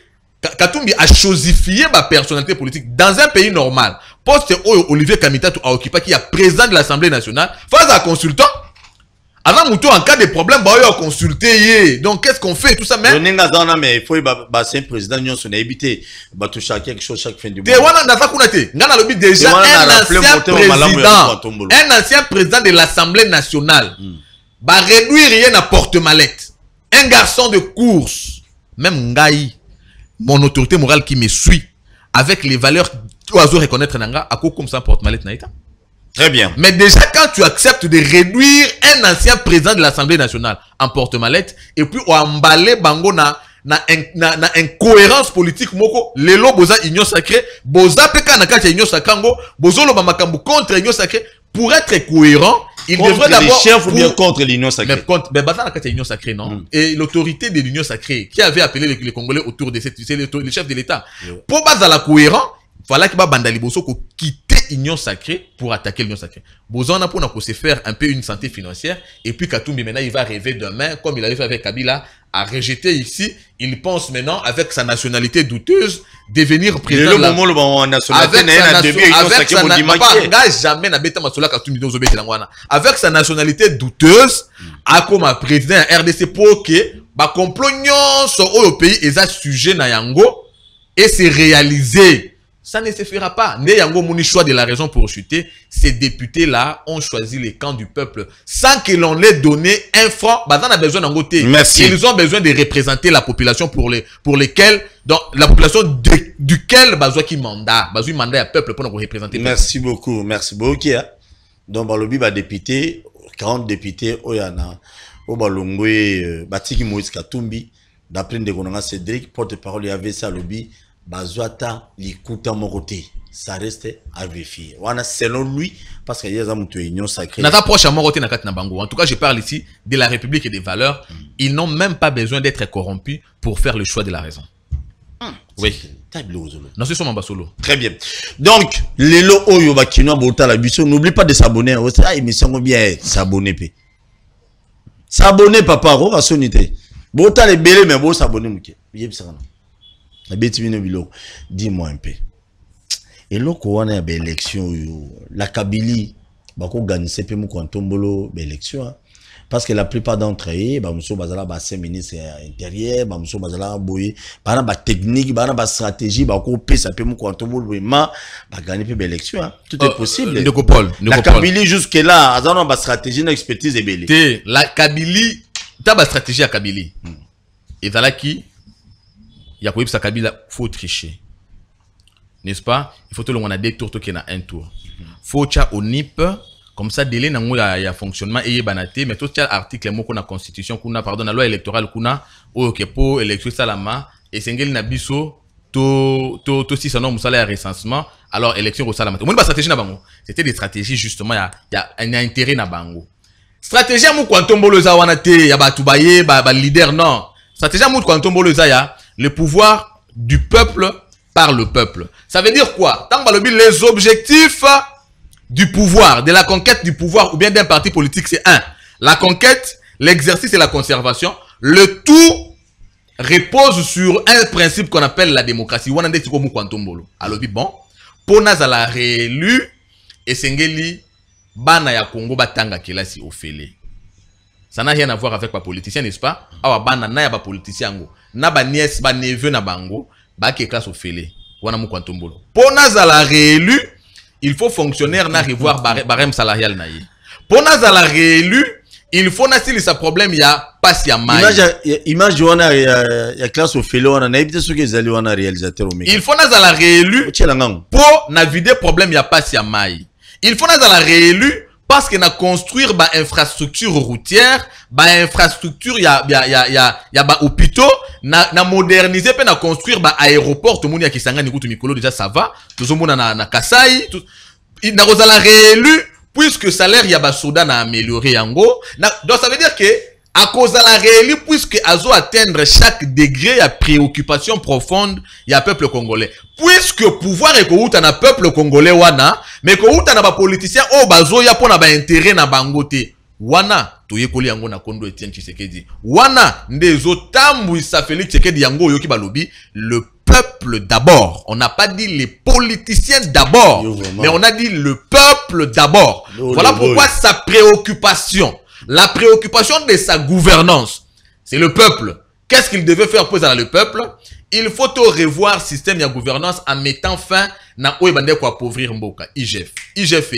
Katumbi a chosifié ma personnalité politique dans un pays normal. Poste où Olivier Kamitatu a occupé, qui est président de l'Assemblée nationale, face à consultant. Avant Moutou, en cas de problème, bah, il a consulté. Donc, qu'est-ce qu'on fait Tout ça même. mais il faut que le président Nyon habité, Bah, tout chaque quelque chose chaque fin du mois. Wana n'a déjà un ancien président. Un ancien président de l'Assemblée nationale. Bah, réduire rien à porte-mallette. Un garçon de course. Même Ngaï mon autorité morale qui me suit avec les valeurs oiseau reconnaître nanga à comme ça porte malette très bien mais déjà quand tu acceptes de réduire un ancien président de l'Assemblée nationale en porte malette et puis on emballer bango na na, na, incohérence politique moko lelo boza union sacrée boza peka na union sakango bozolo ba contre union sacrée pour être cohérent il devrait d'abord chefs bien contre l'Union sacrée. Mais contre, mais Bazar c'est l'Union sacrée, non hmm. Et l'autorité de l'Union sacrée, qui avait appelé les, Congolais autour de cette, c'est les, chefs de l'État. Pour Pour à la cohérent, fallait que Bandali qu'on quitter l'Union sacrée pour attaquer l'Union sacrée. Bozan a pour se faire un peu une santé financière, et puis Katumbi maintenant il va rêver demain, comme il avait fait avec Kabila, a rejeté ici, il pense maintenant, avec sa nationalité douteuse, devenir président. Le moment avec sa Avec sa nationalité douteuse, a président RDC pour que ba complot nyonso au pays sa sujet na yango et se réaliser ça ne se fera pas. Neyango Mouni choix de la raison pour chuter, ces députés-là ont choisi les camps du peuple sans que l'on les donné un franc. Bah, besoin d'un côté. Merci. Ils ont besoin de représenter la population pour, les, pour lesquels donc, la population duquel, bah, qui mandat. Bah, mandat à peuple pour nous représenter. Merci beaucoup. Merci beaucoup. Donc, bah, le bah, député, 40 députés, Oyana, Obalongwe, euh, Batiki Moïse Katumbi, d'après Ndegonanga Cédric, porte-parole, il y avait ça, lobi bazwata likuta moko te ça reste à vérifier wana selon lui parce que yeza mutu union sacrée naza proche moko te na na bango en tout cas je parle ici de la république et des valeurs hmm. ils n'ont même pas besoin d'être corrompus pour faire le choix de la raison hmm. oui non ce sont basolo. très bien donc les lelo oyo bakinoa la biso n'oublie pas de s'abonner me ah, émission bien s'abonner s'abonner papa okoka les belles, mais bon, s'abonner, bosabonne moke bien na la bétimine biloko dis moi un peu Et loko wana ya baélection oyo lakabili bakoorganise mpe moko ya ntombolo baélection hein. parce que la plupart d'entre eux bamosusu bazala baancien ministre intérieur intérieur bamosusu bazala boye ba stratégie ba bastratégie bakopesa mpe moko ya ntombolo boye ma bagani mpe élection hein. tout est euh, possible euh, la lakabili jusque là aza ba stratégie na expertise ebele la lakabili ta stratégie ya kabili qui hmm ya sa kabila faut tricher n'est-ce pas il faut tolongwa na deux tours qui na un tour faut au onip comme ça délai nango ya, ya fonctionnement eyebana banaté mais totia article moko na constitution kuna pardon la loi électorale kuna okepo oh, ke po salama, et esengeli na biso to to, to, mosala ya recensement alors élection au salama. omoni stratégie na bango c'était des stratégies justement y ya, un intérêt na bango stratégie ya mokuwa ntombolo za wana te ya batubaye ba leader non stratégie ya mokuwa ntombolo za ya le pouvoir du peuple par le peuple. Ça veut dire quoi les objectifs du pouvoir, de la conquête du pouvoir ou bien d'un parti politique, c'est un. La conquête, l'exercice et la conservation. Le tout repose sur un principe qu'on appelle la démocratie. Alors, bon, pour la réélu, et Bana ya Congo, Batanga, Ça n'a rien à voir avec les politicien, n'est-ce pas? Bana, n'a politicien, na ba neveu na bango ke classe ofele wana moko ya Po à la réélu il faut fonctionnaire na revoir barème salarial na ye à la réélu il faut sa problème ya si ya image wana ya, ya classe ofele wana a te soki ezali wana réalisateur il faut la réélu po na vider problème ya pas ya mai il faut la réélu parce que na construire ba infrastructure routière ba infrastructure ya y a y a ba hôpitaux na na moderniser pe na construire ba aéroport qui qui ya kisangani kutu mikolo déjà ça va Tout le na na Kasai tout na kozala réélu puisque salaire a ba soda a amélioré yango na, donc ça veut dire que à cause de la réalité, puisque azo atteindre chaque degré à préoccupation profonde a peuple congolais puisque pouvoir ekowuta na peuple congolais wana mais ekowuta na il oyo y'a pas na intérêt, na pas wana tu yango na kondo etienne dit, wana pas, sa félix yango yoki balobi le peuple d'abord. On n'a pas dit les politiciens d'abord, mais on a dit le peuple d'abord. Voilà pourquoi sa préoccupation la préoccupation de sa gouvernance, c'est le peuple. Qu'est-ce qu'il devait faire pour le peuple Il faut revoir le système de gouvernance en mettant fin à appauvrir Mboka, IGF. IGF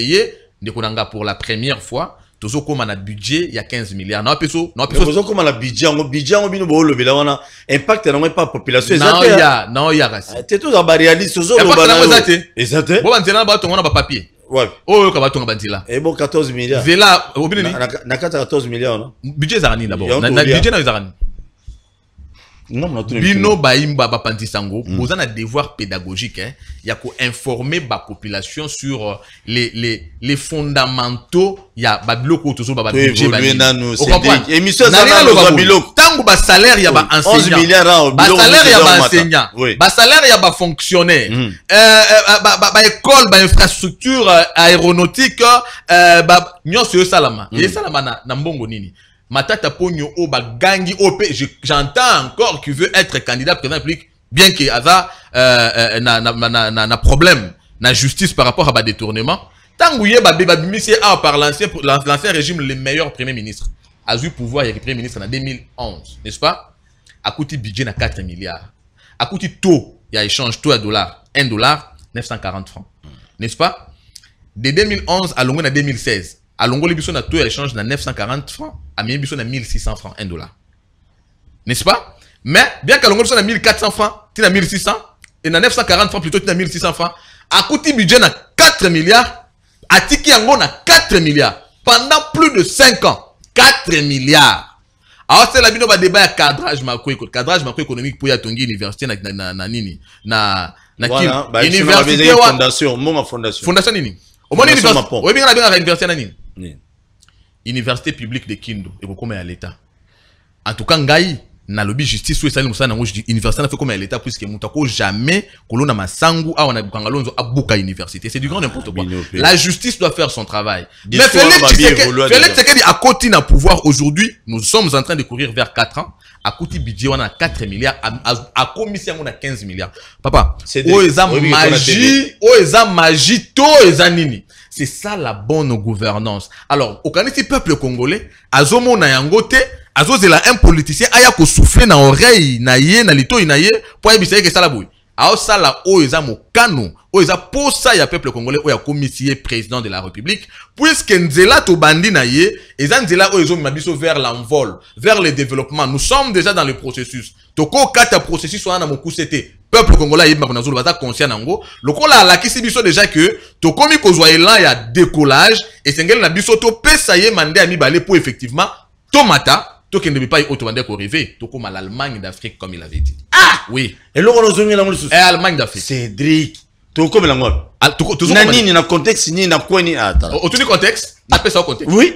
pour la première fois, tozokoma na budget il y a 15 milliards na peso na peso tozokoma na budget yango budget yango bino boolobela wana impact yango pas population hein. il y a. oya tout te toza barealiste tozoloba na yo eza te bo banzela na batongo na papier wapi oyo là Et bon, 14 milliards. vela au bien. ni. na on 14 milliards, budget Zarani dabord budget Zarani bino bayimba bapanzi Pantisango, mm. posant un devoir pédagogique hein, il y a ya ba population sur euh, les, les, les fondamentaux ya ba oyo tozoba salaire il ya a ya baenseignant basalare ya école, baécole infrastructure euh, aéronautique euh, nyonso salama. Mm. esalama salama na mbongo nini j'entends encore qu'il veut être candidat président implique bien qu'il y ait un problème, na justice par rapport à bas détournement. Tant que par l'ancien régime le meilleur premier ministre. A eu le pouvoir, de premier ministre en 2011, n'est-ce pas? A coûté budget à 4 milliards. A coûté taux, il y a échange taux à dollar, 1 dollar, 940 francs, n'est-ce pas? De 2011 à longue à 2016, à biso na taux échange na 940 francs mi biso na 1600 francs 1 dollar n'est-ce pas mais bien qu'à biso a 1400 francs tu na 1600 et na 940 francs plutôt tu na 1600 francs coûté budget na 4 milliards à yango na 4 milliards pendant plus de 5 ans 4 milliards Alors la bino ba débat cadrage macro cadrage macroéconomique pour ya tongi université na, na, na nini na, na voilà, bah, fondation, fondation nini université publique de kindo et vous leta à l'état en justice cas esali dans le, université na fe koma ya que Puisque moto ako jamais kolona masangu awa na bukanga abuka université c'est du grand n'importe quoi la justice doit faire son travail mais félix à côté na pouvoir aujourd'hui nous sommes en train de courir vers 4 ans côté budget on a 4 milliards commission on a 15 milliards papa c'est des magie oyo magie to nini c'est ça la bonne gouvernance alors au okanisi peuple congolais na yango azo azozela un politicien aya soufflé na oreille na ye na pour na ye ça la bouille. esala ça la oyo eza mokano oyo posa ya peuple congolais oyo y'a commissaire président de la république puisque nzela tobandi na ye eza nzela oyo ezomema biso vers l'envol vers le développement nous sommes déjà dans le processus Toko tokokata processus wana na mokuse c'était peuple congolais yeba le nango la alakisi dit. déjà que tokomi il y a décollage esengeli na biso que ye à ami balé pour effectivement tomata tokende bipai oyo To korive à l'allemagne d'afrique comme il avait dit ah oui eloko nozongela dit. C'est l'allemagne eh, d'afrique cédric tokomela ah, na nini na contexte nini na ah, contexte contexte oui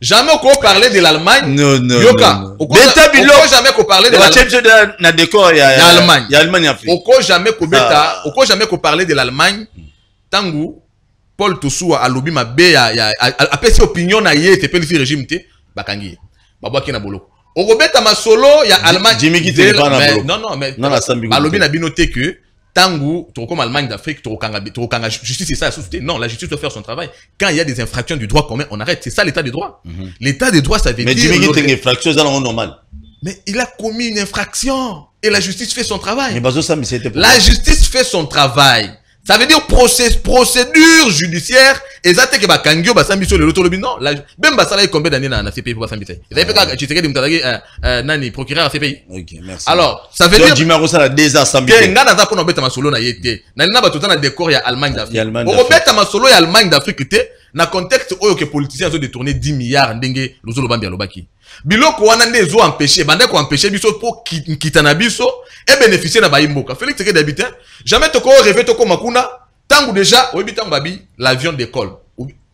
jamais qu'on parlait de l'Allemagne. Non, non. Yoka. Non, jamais qu'on parlait de l'Allemagne. La de na décor Il y a l'Allemagne Allemagne Afrique. Oko jamais qu'on ah. beta, oko jamais qu'on parlait de l'Allemagne. Tangu Paul Toussoua alobi mabe ya ya apesi opinion na ye te pelisi régime te bakangi. Babwaki na boloko. Okobeta masolo ya Allemagne. Jimmy qui Kitte pas na boloko. Non non mais non, la alobi na bino que tu comme Allemagne d'Afrique La justice c'est ça la non la justice doit faire son travail quand il y a des infractions du droit commun on arrête c'est ça l'état de droit mhm. l'état de droit ça veut mais dire mais Jimmy infraction ça normal mais il a commis une infraction et la justice fait son travail mais ça, mais la justice fait son travail ça veut dire process, procédure judiciaire. Et ça, c'est que Bakangio, Bassambi, sur le loto, non. Même Bassala, il combien d'années dans la CPI pour Bassambi Vous avez fait tu sais, Moutaragi, euh, euh, Nani, procureur à pays. Ok, merci. Alors, ça veut dire. Jimaro, ça a désassemblé. Que Nana, ça, qu'on obète à Masolo, n'a été. Nana, bah, tout le temps, décor, il y a Allemagne d'Afrique. Robert obète à Masolo, Allemagne d'Afrique, tu Dans le contexte où les politiciens ont détourné 10 milliards, ndenge, l'ozo, l'obambi, l'obaki biloko wana nde zo empêcher kwa empêcher biso ki kitana biso e bénéficier na bayimboka félix tekedi des habitants hein? jamais toko rêver toko makuna, tangu déjà oyebi mbabi, babi l'avion d'école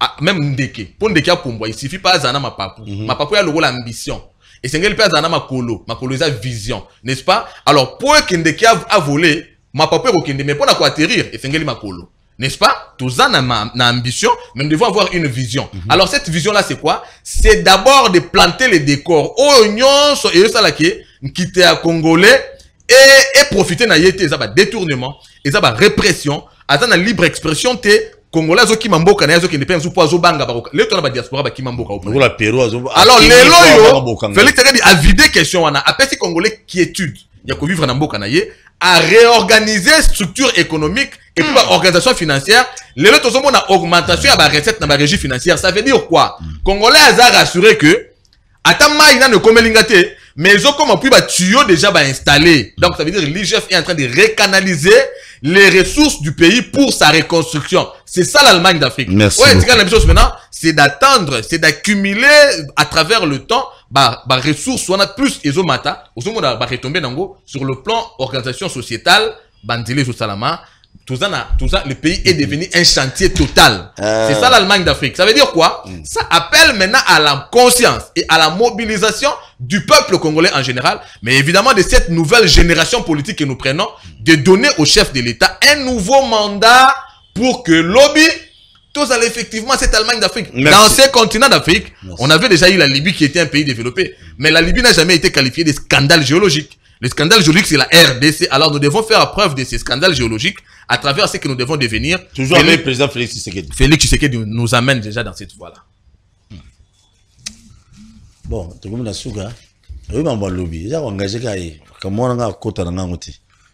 ah, même ndeke mpo ndeke apumbwa il suffit pas na mapapu mm -hmm. mapapu ya lokola ambition esengeli mpe azala na makolo makolo eza vision n'est-ce pas alors mpo eke ndeke avole mapapu e kende mais kwa na c'est ma makolo n'est-ce pas Tous en a ambition, mais nous devons avoir une vision. Mhm. Alors cette vision-là, c'est quoi C'est d'abord de planter les décors. Oh, nyonso, et ça là qui est, à Congolais, et, et profiter na yété, ça va détournement, et ça va répression, à la libre expression, t'es Congolais, azo qui mamboka, na azo qui ne azo po banga, baroka. Les ton la diaspora, ba qui mamboka. Alors, les loyaux, Félix, t'as dit, a vidé question, on a appelé ces Congolais quiétude ya vivre dans mboka na ye réorganiser structure économique et puis hmm. organisation financière Les sont une augmentation recette dans na régie financière ça veut dire quoi congolais a rassuré que ne de mais ils ont bah, déjà bah, installé donc ça veut dire l'igf est en train de recanaliser les ressources du pays pour sa reconstruction c'est ça l'allemagne d'afrique maintenant c'est d'attendre c'est d'accumuler à travers le temps bah, ressources On a, plus et bah nango sur le plan organisation sociétale sous Salama tout ça, tout ça, le pays est devenu un chantier total. Ah. C'est ça l'Allemagne d'Afrique. Ça veut dire quoi mm. Ça appelle maintenant à la conscience et à la mobilisation du peuple congolais en général, mais évidemment de cette nouvelle génération politique que nous prenons, de donner au chef de l'État un nouveau mandat pour que lobby tout ça. effectivement cette Allemagne d'Afrique. Dans ce continent d'Afrique, on avait déjà eu la Libye qui était un pays développé, mais la Libye n'a jamais été qualifiée de scandale géologique. Le scandale géologique, c'est la RDC. Alors nous devons faire preuve de ces scandales géologiques à travers ce que nous devons devenir. Toujours le président Félix Tshisekedi. Félix Tshisekedi nous amène déjà dans cette voie-là. Hmm. Bon, comme la tokomi na suka oyeba balobi eza koengage ka ye kamwana nga akota na ngango te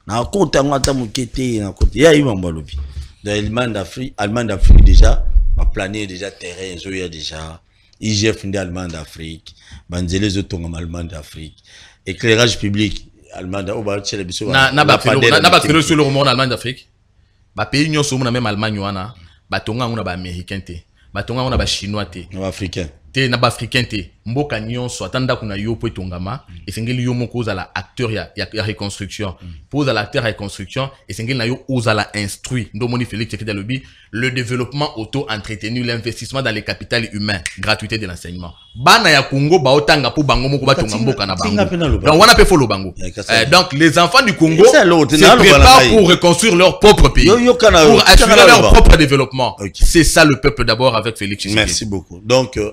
nakota côté ata moke côté. nakota ye un balobi dans L'Allemagne d'afrique l'Allemagne d'afrique déjà baplane déjà terrain ezoya déjà igf nde l'Allemagne d'afrique banzela en allemagne d'afrique éclairage public allemagne oyo batiela biso na bapelo solo romor na allemagne d'afrique Ba nyonso omona meme même wana batonga a na baaméricain te batonga Tonga ba bachinois te na africain te na baafricain te mboka nyonso ata ndako na yo etongama mm. esengeli yo moko la acteur ya, ya, ya reconstruction mm. la terre acteur ya reconstruction esengeli na yo la instruit domoni omoni félix tshisekedi le développement auto entretenu l'investissement dans les capital humains, gratuité de l'enseignement bana ya congo baotanga pour bango moko batonga mboka na bango donc wana eh, eh, donc les enfants du congo se préparent pour reconstruire leur propre pays pour assurer leur propre développement c'est ça le peuple d'abord avec félix tshisekedi merci beaucoup donc euh,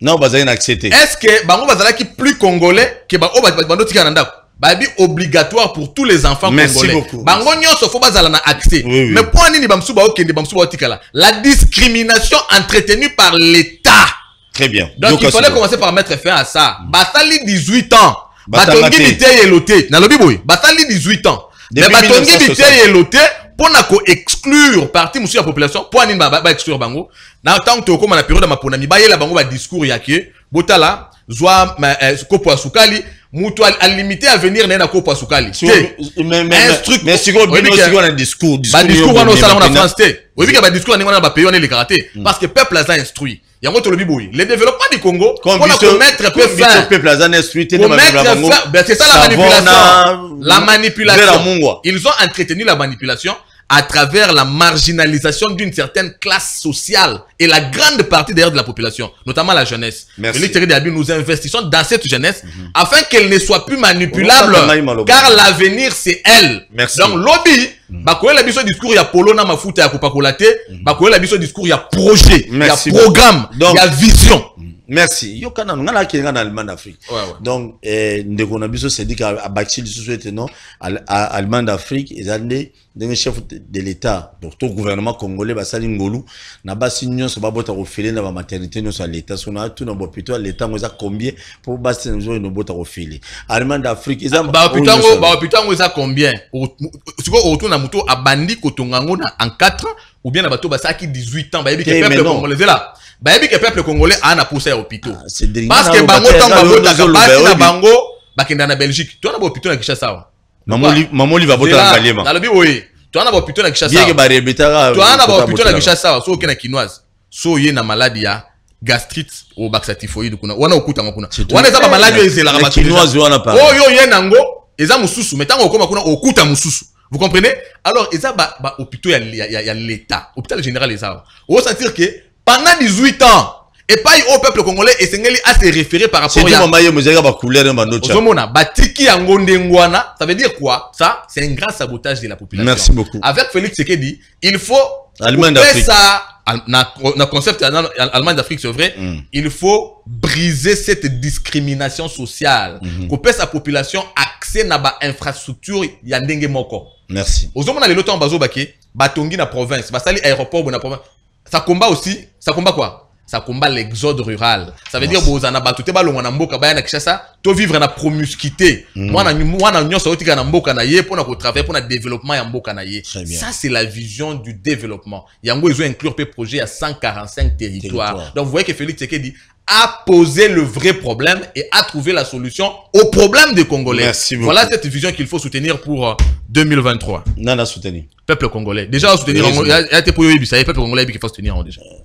non bazali accès est ce que bango qui plus congolais que les enfants bandotikala na obligatoire pour tous les enfants Merci congolais beaucoup. bango n'y a pas na accès mais pourquoi nini bamosusu la discrimination entretenue par l'état très bien donc il fallait commencer par mettre fin à ça Batali mm. basali 18 ans batongi 18 Yeloté. nalobi boye basali 18 ans mais batongi biteyelo loté pour na exclure partie de la population mpo pas exclure bango na ntango tokóma na période ya mapona mibayela bango discours yake botala zoa eh, kopo ya sukali mutu alimité limité na venir na kopo a sukali discours, on a na france te oui badiscours na ndenge wana na bapays wana le karaté. Hmm. parce que peuple aza instruit yango tolobi boye le développement du congo mpona komettre pe fincomettre fin c'est ça la manipulation la manipulation ils ont entretenu la manipulation à travers la marginalisation d'une certaine classe sociale et la grande partie d'ailleurs de la population, notamment la jeunesse. Merci. Le nous investissons dans cette jeunesse mhm. afin qu'elle ne soit plus manipulable, car l'avenir c'est elle. Merci. Donc lobby, il -hmm. besoin de discours polo na mafuta a besoin de discours a projet, a programme, y a vision. Mhm merci Yo y nga na allemagne d'afrique donc eh, ndeko na dit que nous sous non allemagne d'afrique un chef de l'état donc tout gouvernement congolais basali ngolu na basi nyonso babota kofele na maternité, nous à l'état tout na tuna l'état combien pour basi na biso de allemagne d'afrique ezabahôpitango ça combien sikoyo dit abandi na en 4 ou bien na bato qui 18 ans baby ke peuple congolais là baby que peuple congolais a na poussé au hôpitaux ah, parce que bango ntango babotaka basi na bango bakenda na belgique Toi towana hôpital na kinshasa hein. voter en abotalaka dans le boye towana toi na kinshasatowana bahôpitaux na kinshasa ça. so oke na kinoise so yé na maladie ya hein. gastrite obakisa tifoide kuna wana okutanga kuna wana eza bamaladi oyo Oh yo yé nango eza mosusu metango okoma kuna okuta mususu. Vous comprenez Alors, bah, bah, il y a, y a l'État. Hôpital général, ça. On va sentir que pendant 18 ans, et pas au peuple congolais, et c'est à se par rapport à. C'est Batiki Ça veut dire quoi Ça, c'est un grand sabotage de la population. Merci beaucoup. Avec Félix Sekedi, il faut Allemagne d'Afrique. ça, na concept Allemagne d'Afrique, c'est vrai, mm. il faut briser cette discrimination sociale. Mm-hmm. que sa population accès na ba infrastructure ya ndenge moko. Merci. Ozomona en temps bazo baké, batongi na province, basali aéroport la province. Ça combat aussi, ça combat quoi ça combat l'exode rural ça veut dire bozana bato te balongwa mboka na ça. vivre na promiscuité mm. Moi na otika na mboka na ye mpona pour na développement ya mboka na ça c'est la vision du développement Ils ont inclure un projet à 145 territoires. donc vous voyez que félix dit a posé le vrai problème et a trouvé la solution au problème des Congolais. voilà cette vision qu'il faut soutenir pour 2023. Euh, Nana soutenir. Peuple congolais. Déjà, soutenir. Il y a été pour peuple congolais qui faut soutenir déjà. Euh,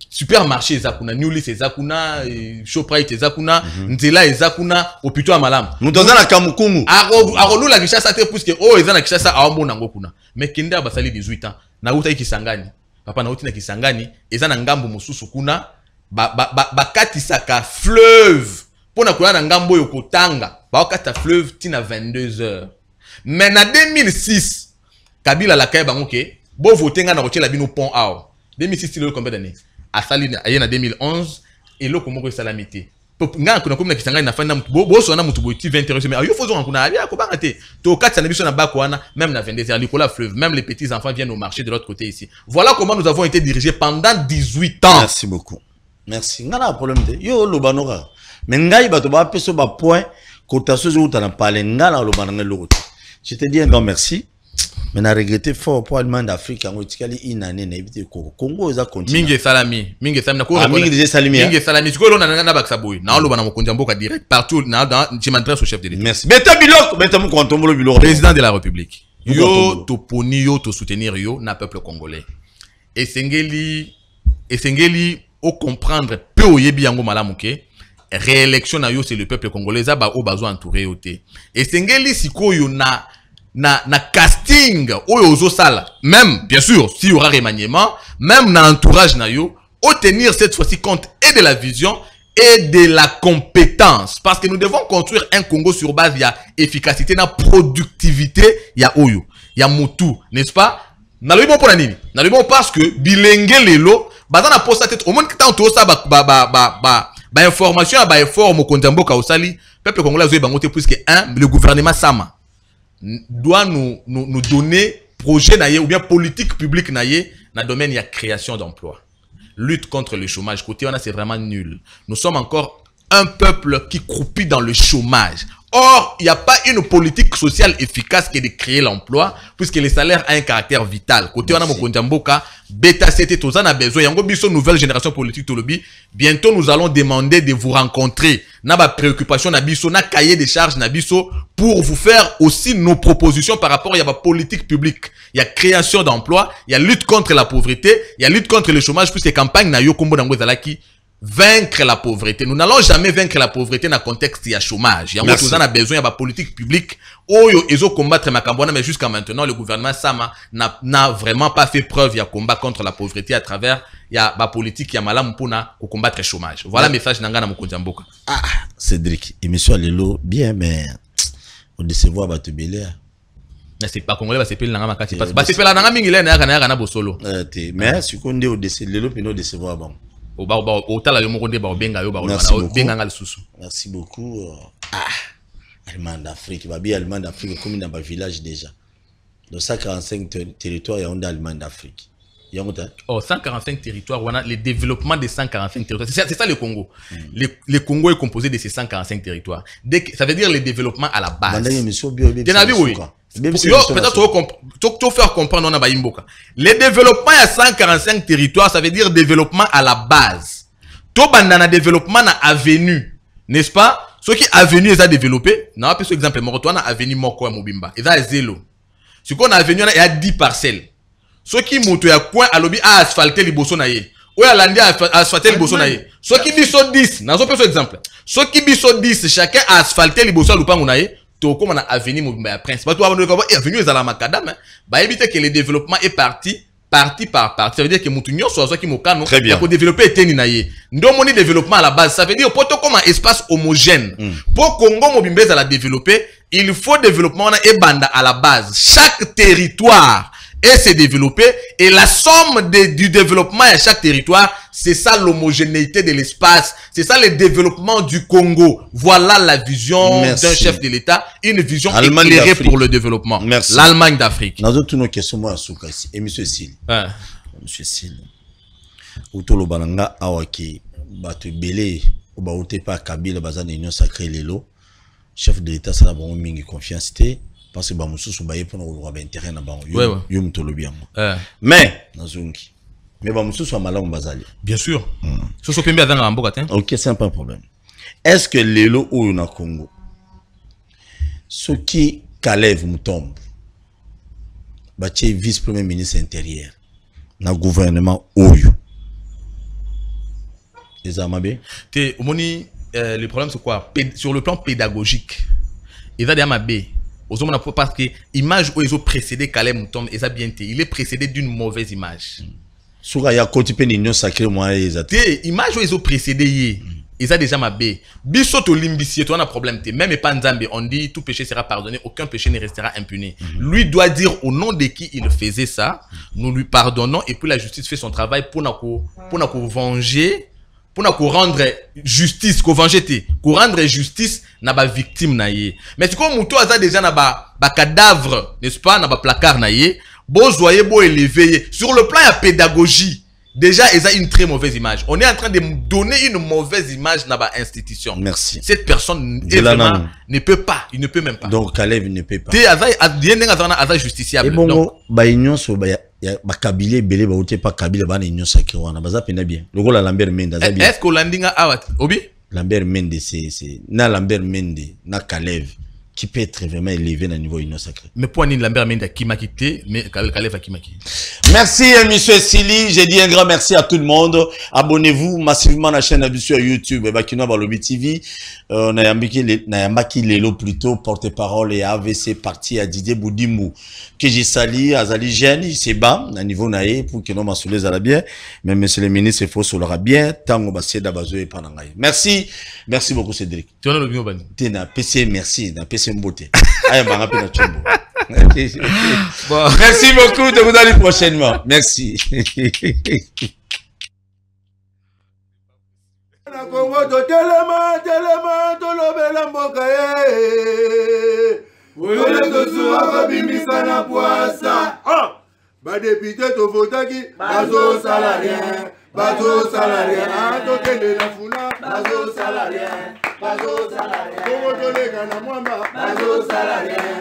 supermarché eza kuna newlis eza kuna eh, shoprite eza kuna mhm. nzela eza kuna opito ya malamu moto aza na la kisha kinshasa te puisque oh, ezana kisha kinshasa awamona yango kuna Mais kende basali 18 ans nautaki kisangani papa nauti na kisangani ezana na mususu mosusu kuna Ba ba, ba, ba fleuve Pona kula na ngambo oyo kotanga baokata fleuve ntina 22 h mais na 2006 kabila la kaye ke bo ngai na kotyela bino pont ao. 2006 le combien d'années asali aye na 2011 eloko moko esalami te ngai akona komi nakisa ngai na fani na mutu boso wana mutu boye ti 20 heures mais ayo fozonga nkuna abia kobanga te tokatisa na biso na bako wana même na 22 heures likolo ya fleuve même les petits enfants viennent au marché de l'autre côté ici voilà comment nous avons été dirigés pendant 18 ans merci beaucoup merci ngai na problème de yo oloba banora. mais ngai bato bapesa bapoint kota so ezouta na pale ngai na oloba na ngai eloko te je te dis un merci me na fort pour allemagne d'afrique yango etikali une année nayebi te koko congo eza mingi salami mingi Mingé salami esalimimingi esalami on elonga na bakisa boye naoloba na mokonzi ya mboka direct partout dans je m'intéresse au chef de l'état beta biloko beta mokonzi le biloko président de la république yo toponi yo soutenir yo na peuple congolais esengeli esengeli ocomprendre mpe oyebi yango malamu réélection na yo c'est le peuple congolais eza au besoin entouré au te esengeli sikoyo na na, na casting oyo même bien sûr s'il y aura remaniement même dans l'entourage na yo tenir cette fois-ci compte et de la vision et de la compétence parce que nous devons construire un Congo sur base il y a efficacité na productivité il y a oyo il y a motu n'est-ce pas le bon mpona nini le bon parce que bilingue lelo baza na posa ba bah bah toyosa bah information, baeffort mokonzi ya osali peuple congolais azoyeba yango plus que un hein, le gouvernement sama doit nous, nous, nous donner projet ou bien politique publique dans le domaine de la création d'emplois. Lutte contre le chômage. Côté, on a c'est vraiment nul. Nous sommes encore un peuple qui croupit dans le chômage. Or, il n'y a pas une politique sociale efficace qui est de créer l'emploi, puisque les salaires a un caractère vital. Côté Wana Beta tout tout ça a besoin. Yango Bisso, nouvelle génération politique Bientôt, nous allons demander de vous rencontrer. ma préoccupation, dans na cahier des charges, pour vous faire aussi nos propositions par rapport à la politique publique. Il y a création d'emplois, il y a lutte contre la pauvreté, il y a lutte contre le chômage, puisque campagne na Yokombo Nango Zalaki vaincre la pauvreté nous n'allons jamais vaincre la pauvreté dans le contexte a chômage il a a besoin la politique publique oyo ils ont combattre mais jusqu'à maintenant le gouvernement sama n'a vraiment pas fait preuve de combat contre la pauvreté à travers politique mal à ya pour combattre le chômage voilà mes message na ngai na mokonzi ya ah cédric émission lelo bien mais odecevoir bato ebele c'est basepeli nanga euh, pas bah, la nanga mingi euh, On yaka na yaka na bosolo te mais au on lelo on odecevoir bon Merci beaucoup. d'Afrique, yo bien merci beaucoup ah allemagne d'afrique babi allemagne d'afrique okomi village village déjà dans 145 y y un allemagne d'afrique oh 145 territoires. le développement des 145 territoires c'est ça, le congo hmm. le, congo est composé de ces 145 territoires ça veut dire le développement à la base faire comprendre on a Les développements à 145 territoires, ça veut dire développement à la base. Tout bandana développement a avenue, n'est-ce pas? Ce qui avenue est développé, n'a pas plus exemple, na avenue Moko et Mobimba. Et ça, zéro. Ce qu'on a avenue, il y a 10 parcelles. Ce qui monte à coin à l'objet à asphalté les bossons oyo les asphalte liboso na ye qui biso 10 nazopesa exemple qui biso 10 chacun asphalté les ya lopango na ye tout comme on a avenir mon ya prince on abandoleka bo avenir ezala makadame hein, bah éviter que le développement est parti parti par parti ça veut dire que mutu nyonso azwaki qui ya kodéveloppe eteni tenir, ye Donc mon développement à la base ça veut dire pour tout comme un espace homogène hmm. pour congo mobimba la développer, il faut développement wana ebanda à la base chaque territoire et se développer. Et la somme de, du développement à chaque territoire, c'est ça l'homogénéité de l'espace. C'est ça le développement du Congo. Voilà la vision d'un chef de l'État, une vision Allemagne pour le développement. Merci. L'Allemagne d'Afrique. Dans toutes nos questions, moi, et Monsieur Sil. Ah. Monsieur Sil. Outolo balanga awaki batu belé oba kabila bazana union sacrée lelo chef de l'état ça la bonne confiance parce que bamosusu bah, pour mpona koloka baintere na bango yo mitolobi yango mais nazongi mais bamosusu ya malamu bazali bien sûr hmm. soso mpe mbe azanga na mboka ok c'est pas un problème est ce que lelo oyo na congo soki kalev mutombo batie vice premier ministre intérieur na gouvernement oyo eza mabe te omoni euh, le problème c'est quoi sur le plan pédagogique eza deya parce que parce que image précédé précédé kale mutombe eza bien il est précédé d'une mauvaise image Suraya aya koti ont précédé, union sacré moi eza te image ont précédé ye eza déjà mabe biso tolimbisi ye a problème te même un nzambe on dit tout péché sera pardonné aucun péché ne restera impuni mhm. lui doit dire au nom de qui il faisait ça nous lui pardonnons et puis la justice fait son travail pour nous venger pour nous rendre justice venger, qu'on rendre justice à la victime, mais si on a déjà un cadavre, n'est-ce pas un placard, Beau sur le plan la pédagogie déjà a une très mauvaise image on est en train de donner une mauvaise image à l'institution. merci cette personne elle ne peut pas il ne peut même pas donc Kalev ne peut pas Il y a un aza wana justiciable y a bauti kabilé kabila bana nyonso yaki wana baza bazapena bien lokola lambert mende aza eh, bien estce olandi nga awa obi lambert mende c'est na lambert mende na kalev qui peut être vraiment élevé dans le niveau union sacrée. Mais pour Anine Lambert Mende quitté, mais Kalev quitté. Merci, hein, monsieur Sili. J'ai dit un grand merci à tout le monde. Abonnez-vous massivement à la chaîne sur YouTube, Bakino Balobi TV. Euh, nayambaki lelo plutôt porte-parole et avc parti à didier Boudimou que j'ai sali à azali c'est bas, à niveau naï pour que no à la bien mais monsieur le ministre faut solaka bien tant ntango basieda bazoyepa et ngai merci merci beaucoup cédric le Tu as te napesi PC merci PC mbote ayambanga ah, ma na combo merci beaucoup de vous aller prochainement merci kongo totelema telema tolobela mboka ye oyole tosuwa kobimisa na pwasa ah! badepute tovotaki bazosala rien bazosala rien tokende na funa bazosala rien kongo toleka na mwamba bazosala rien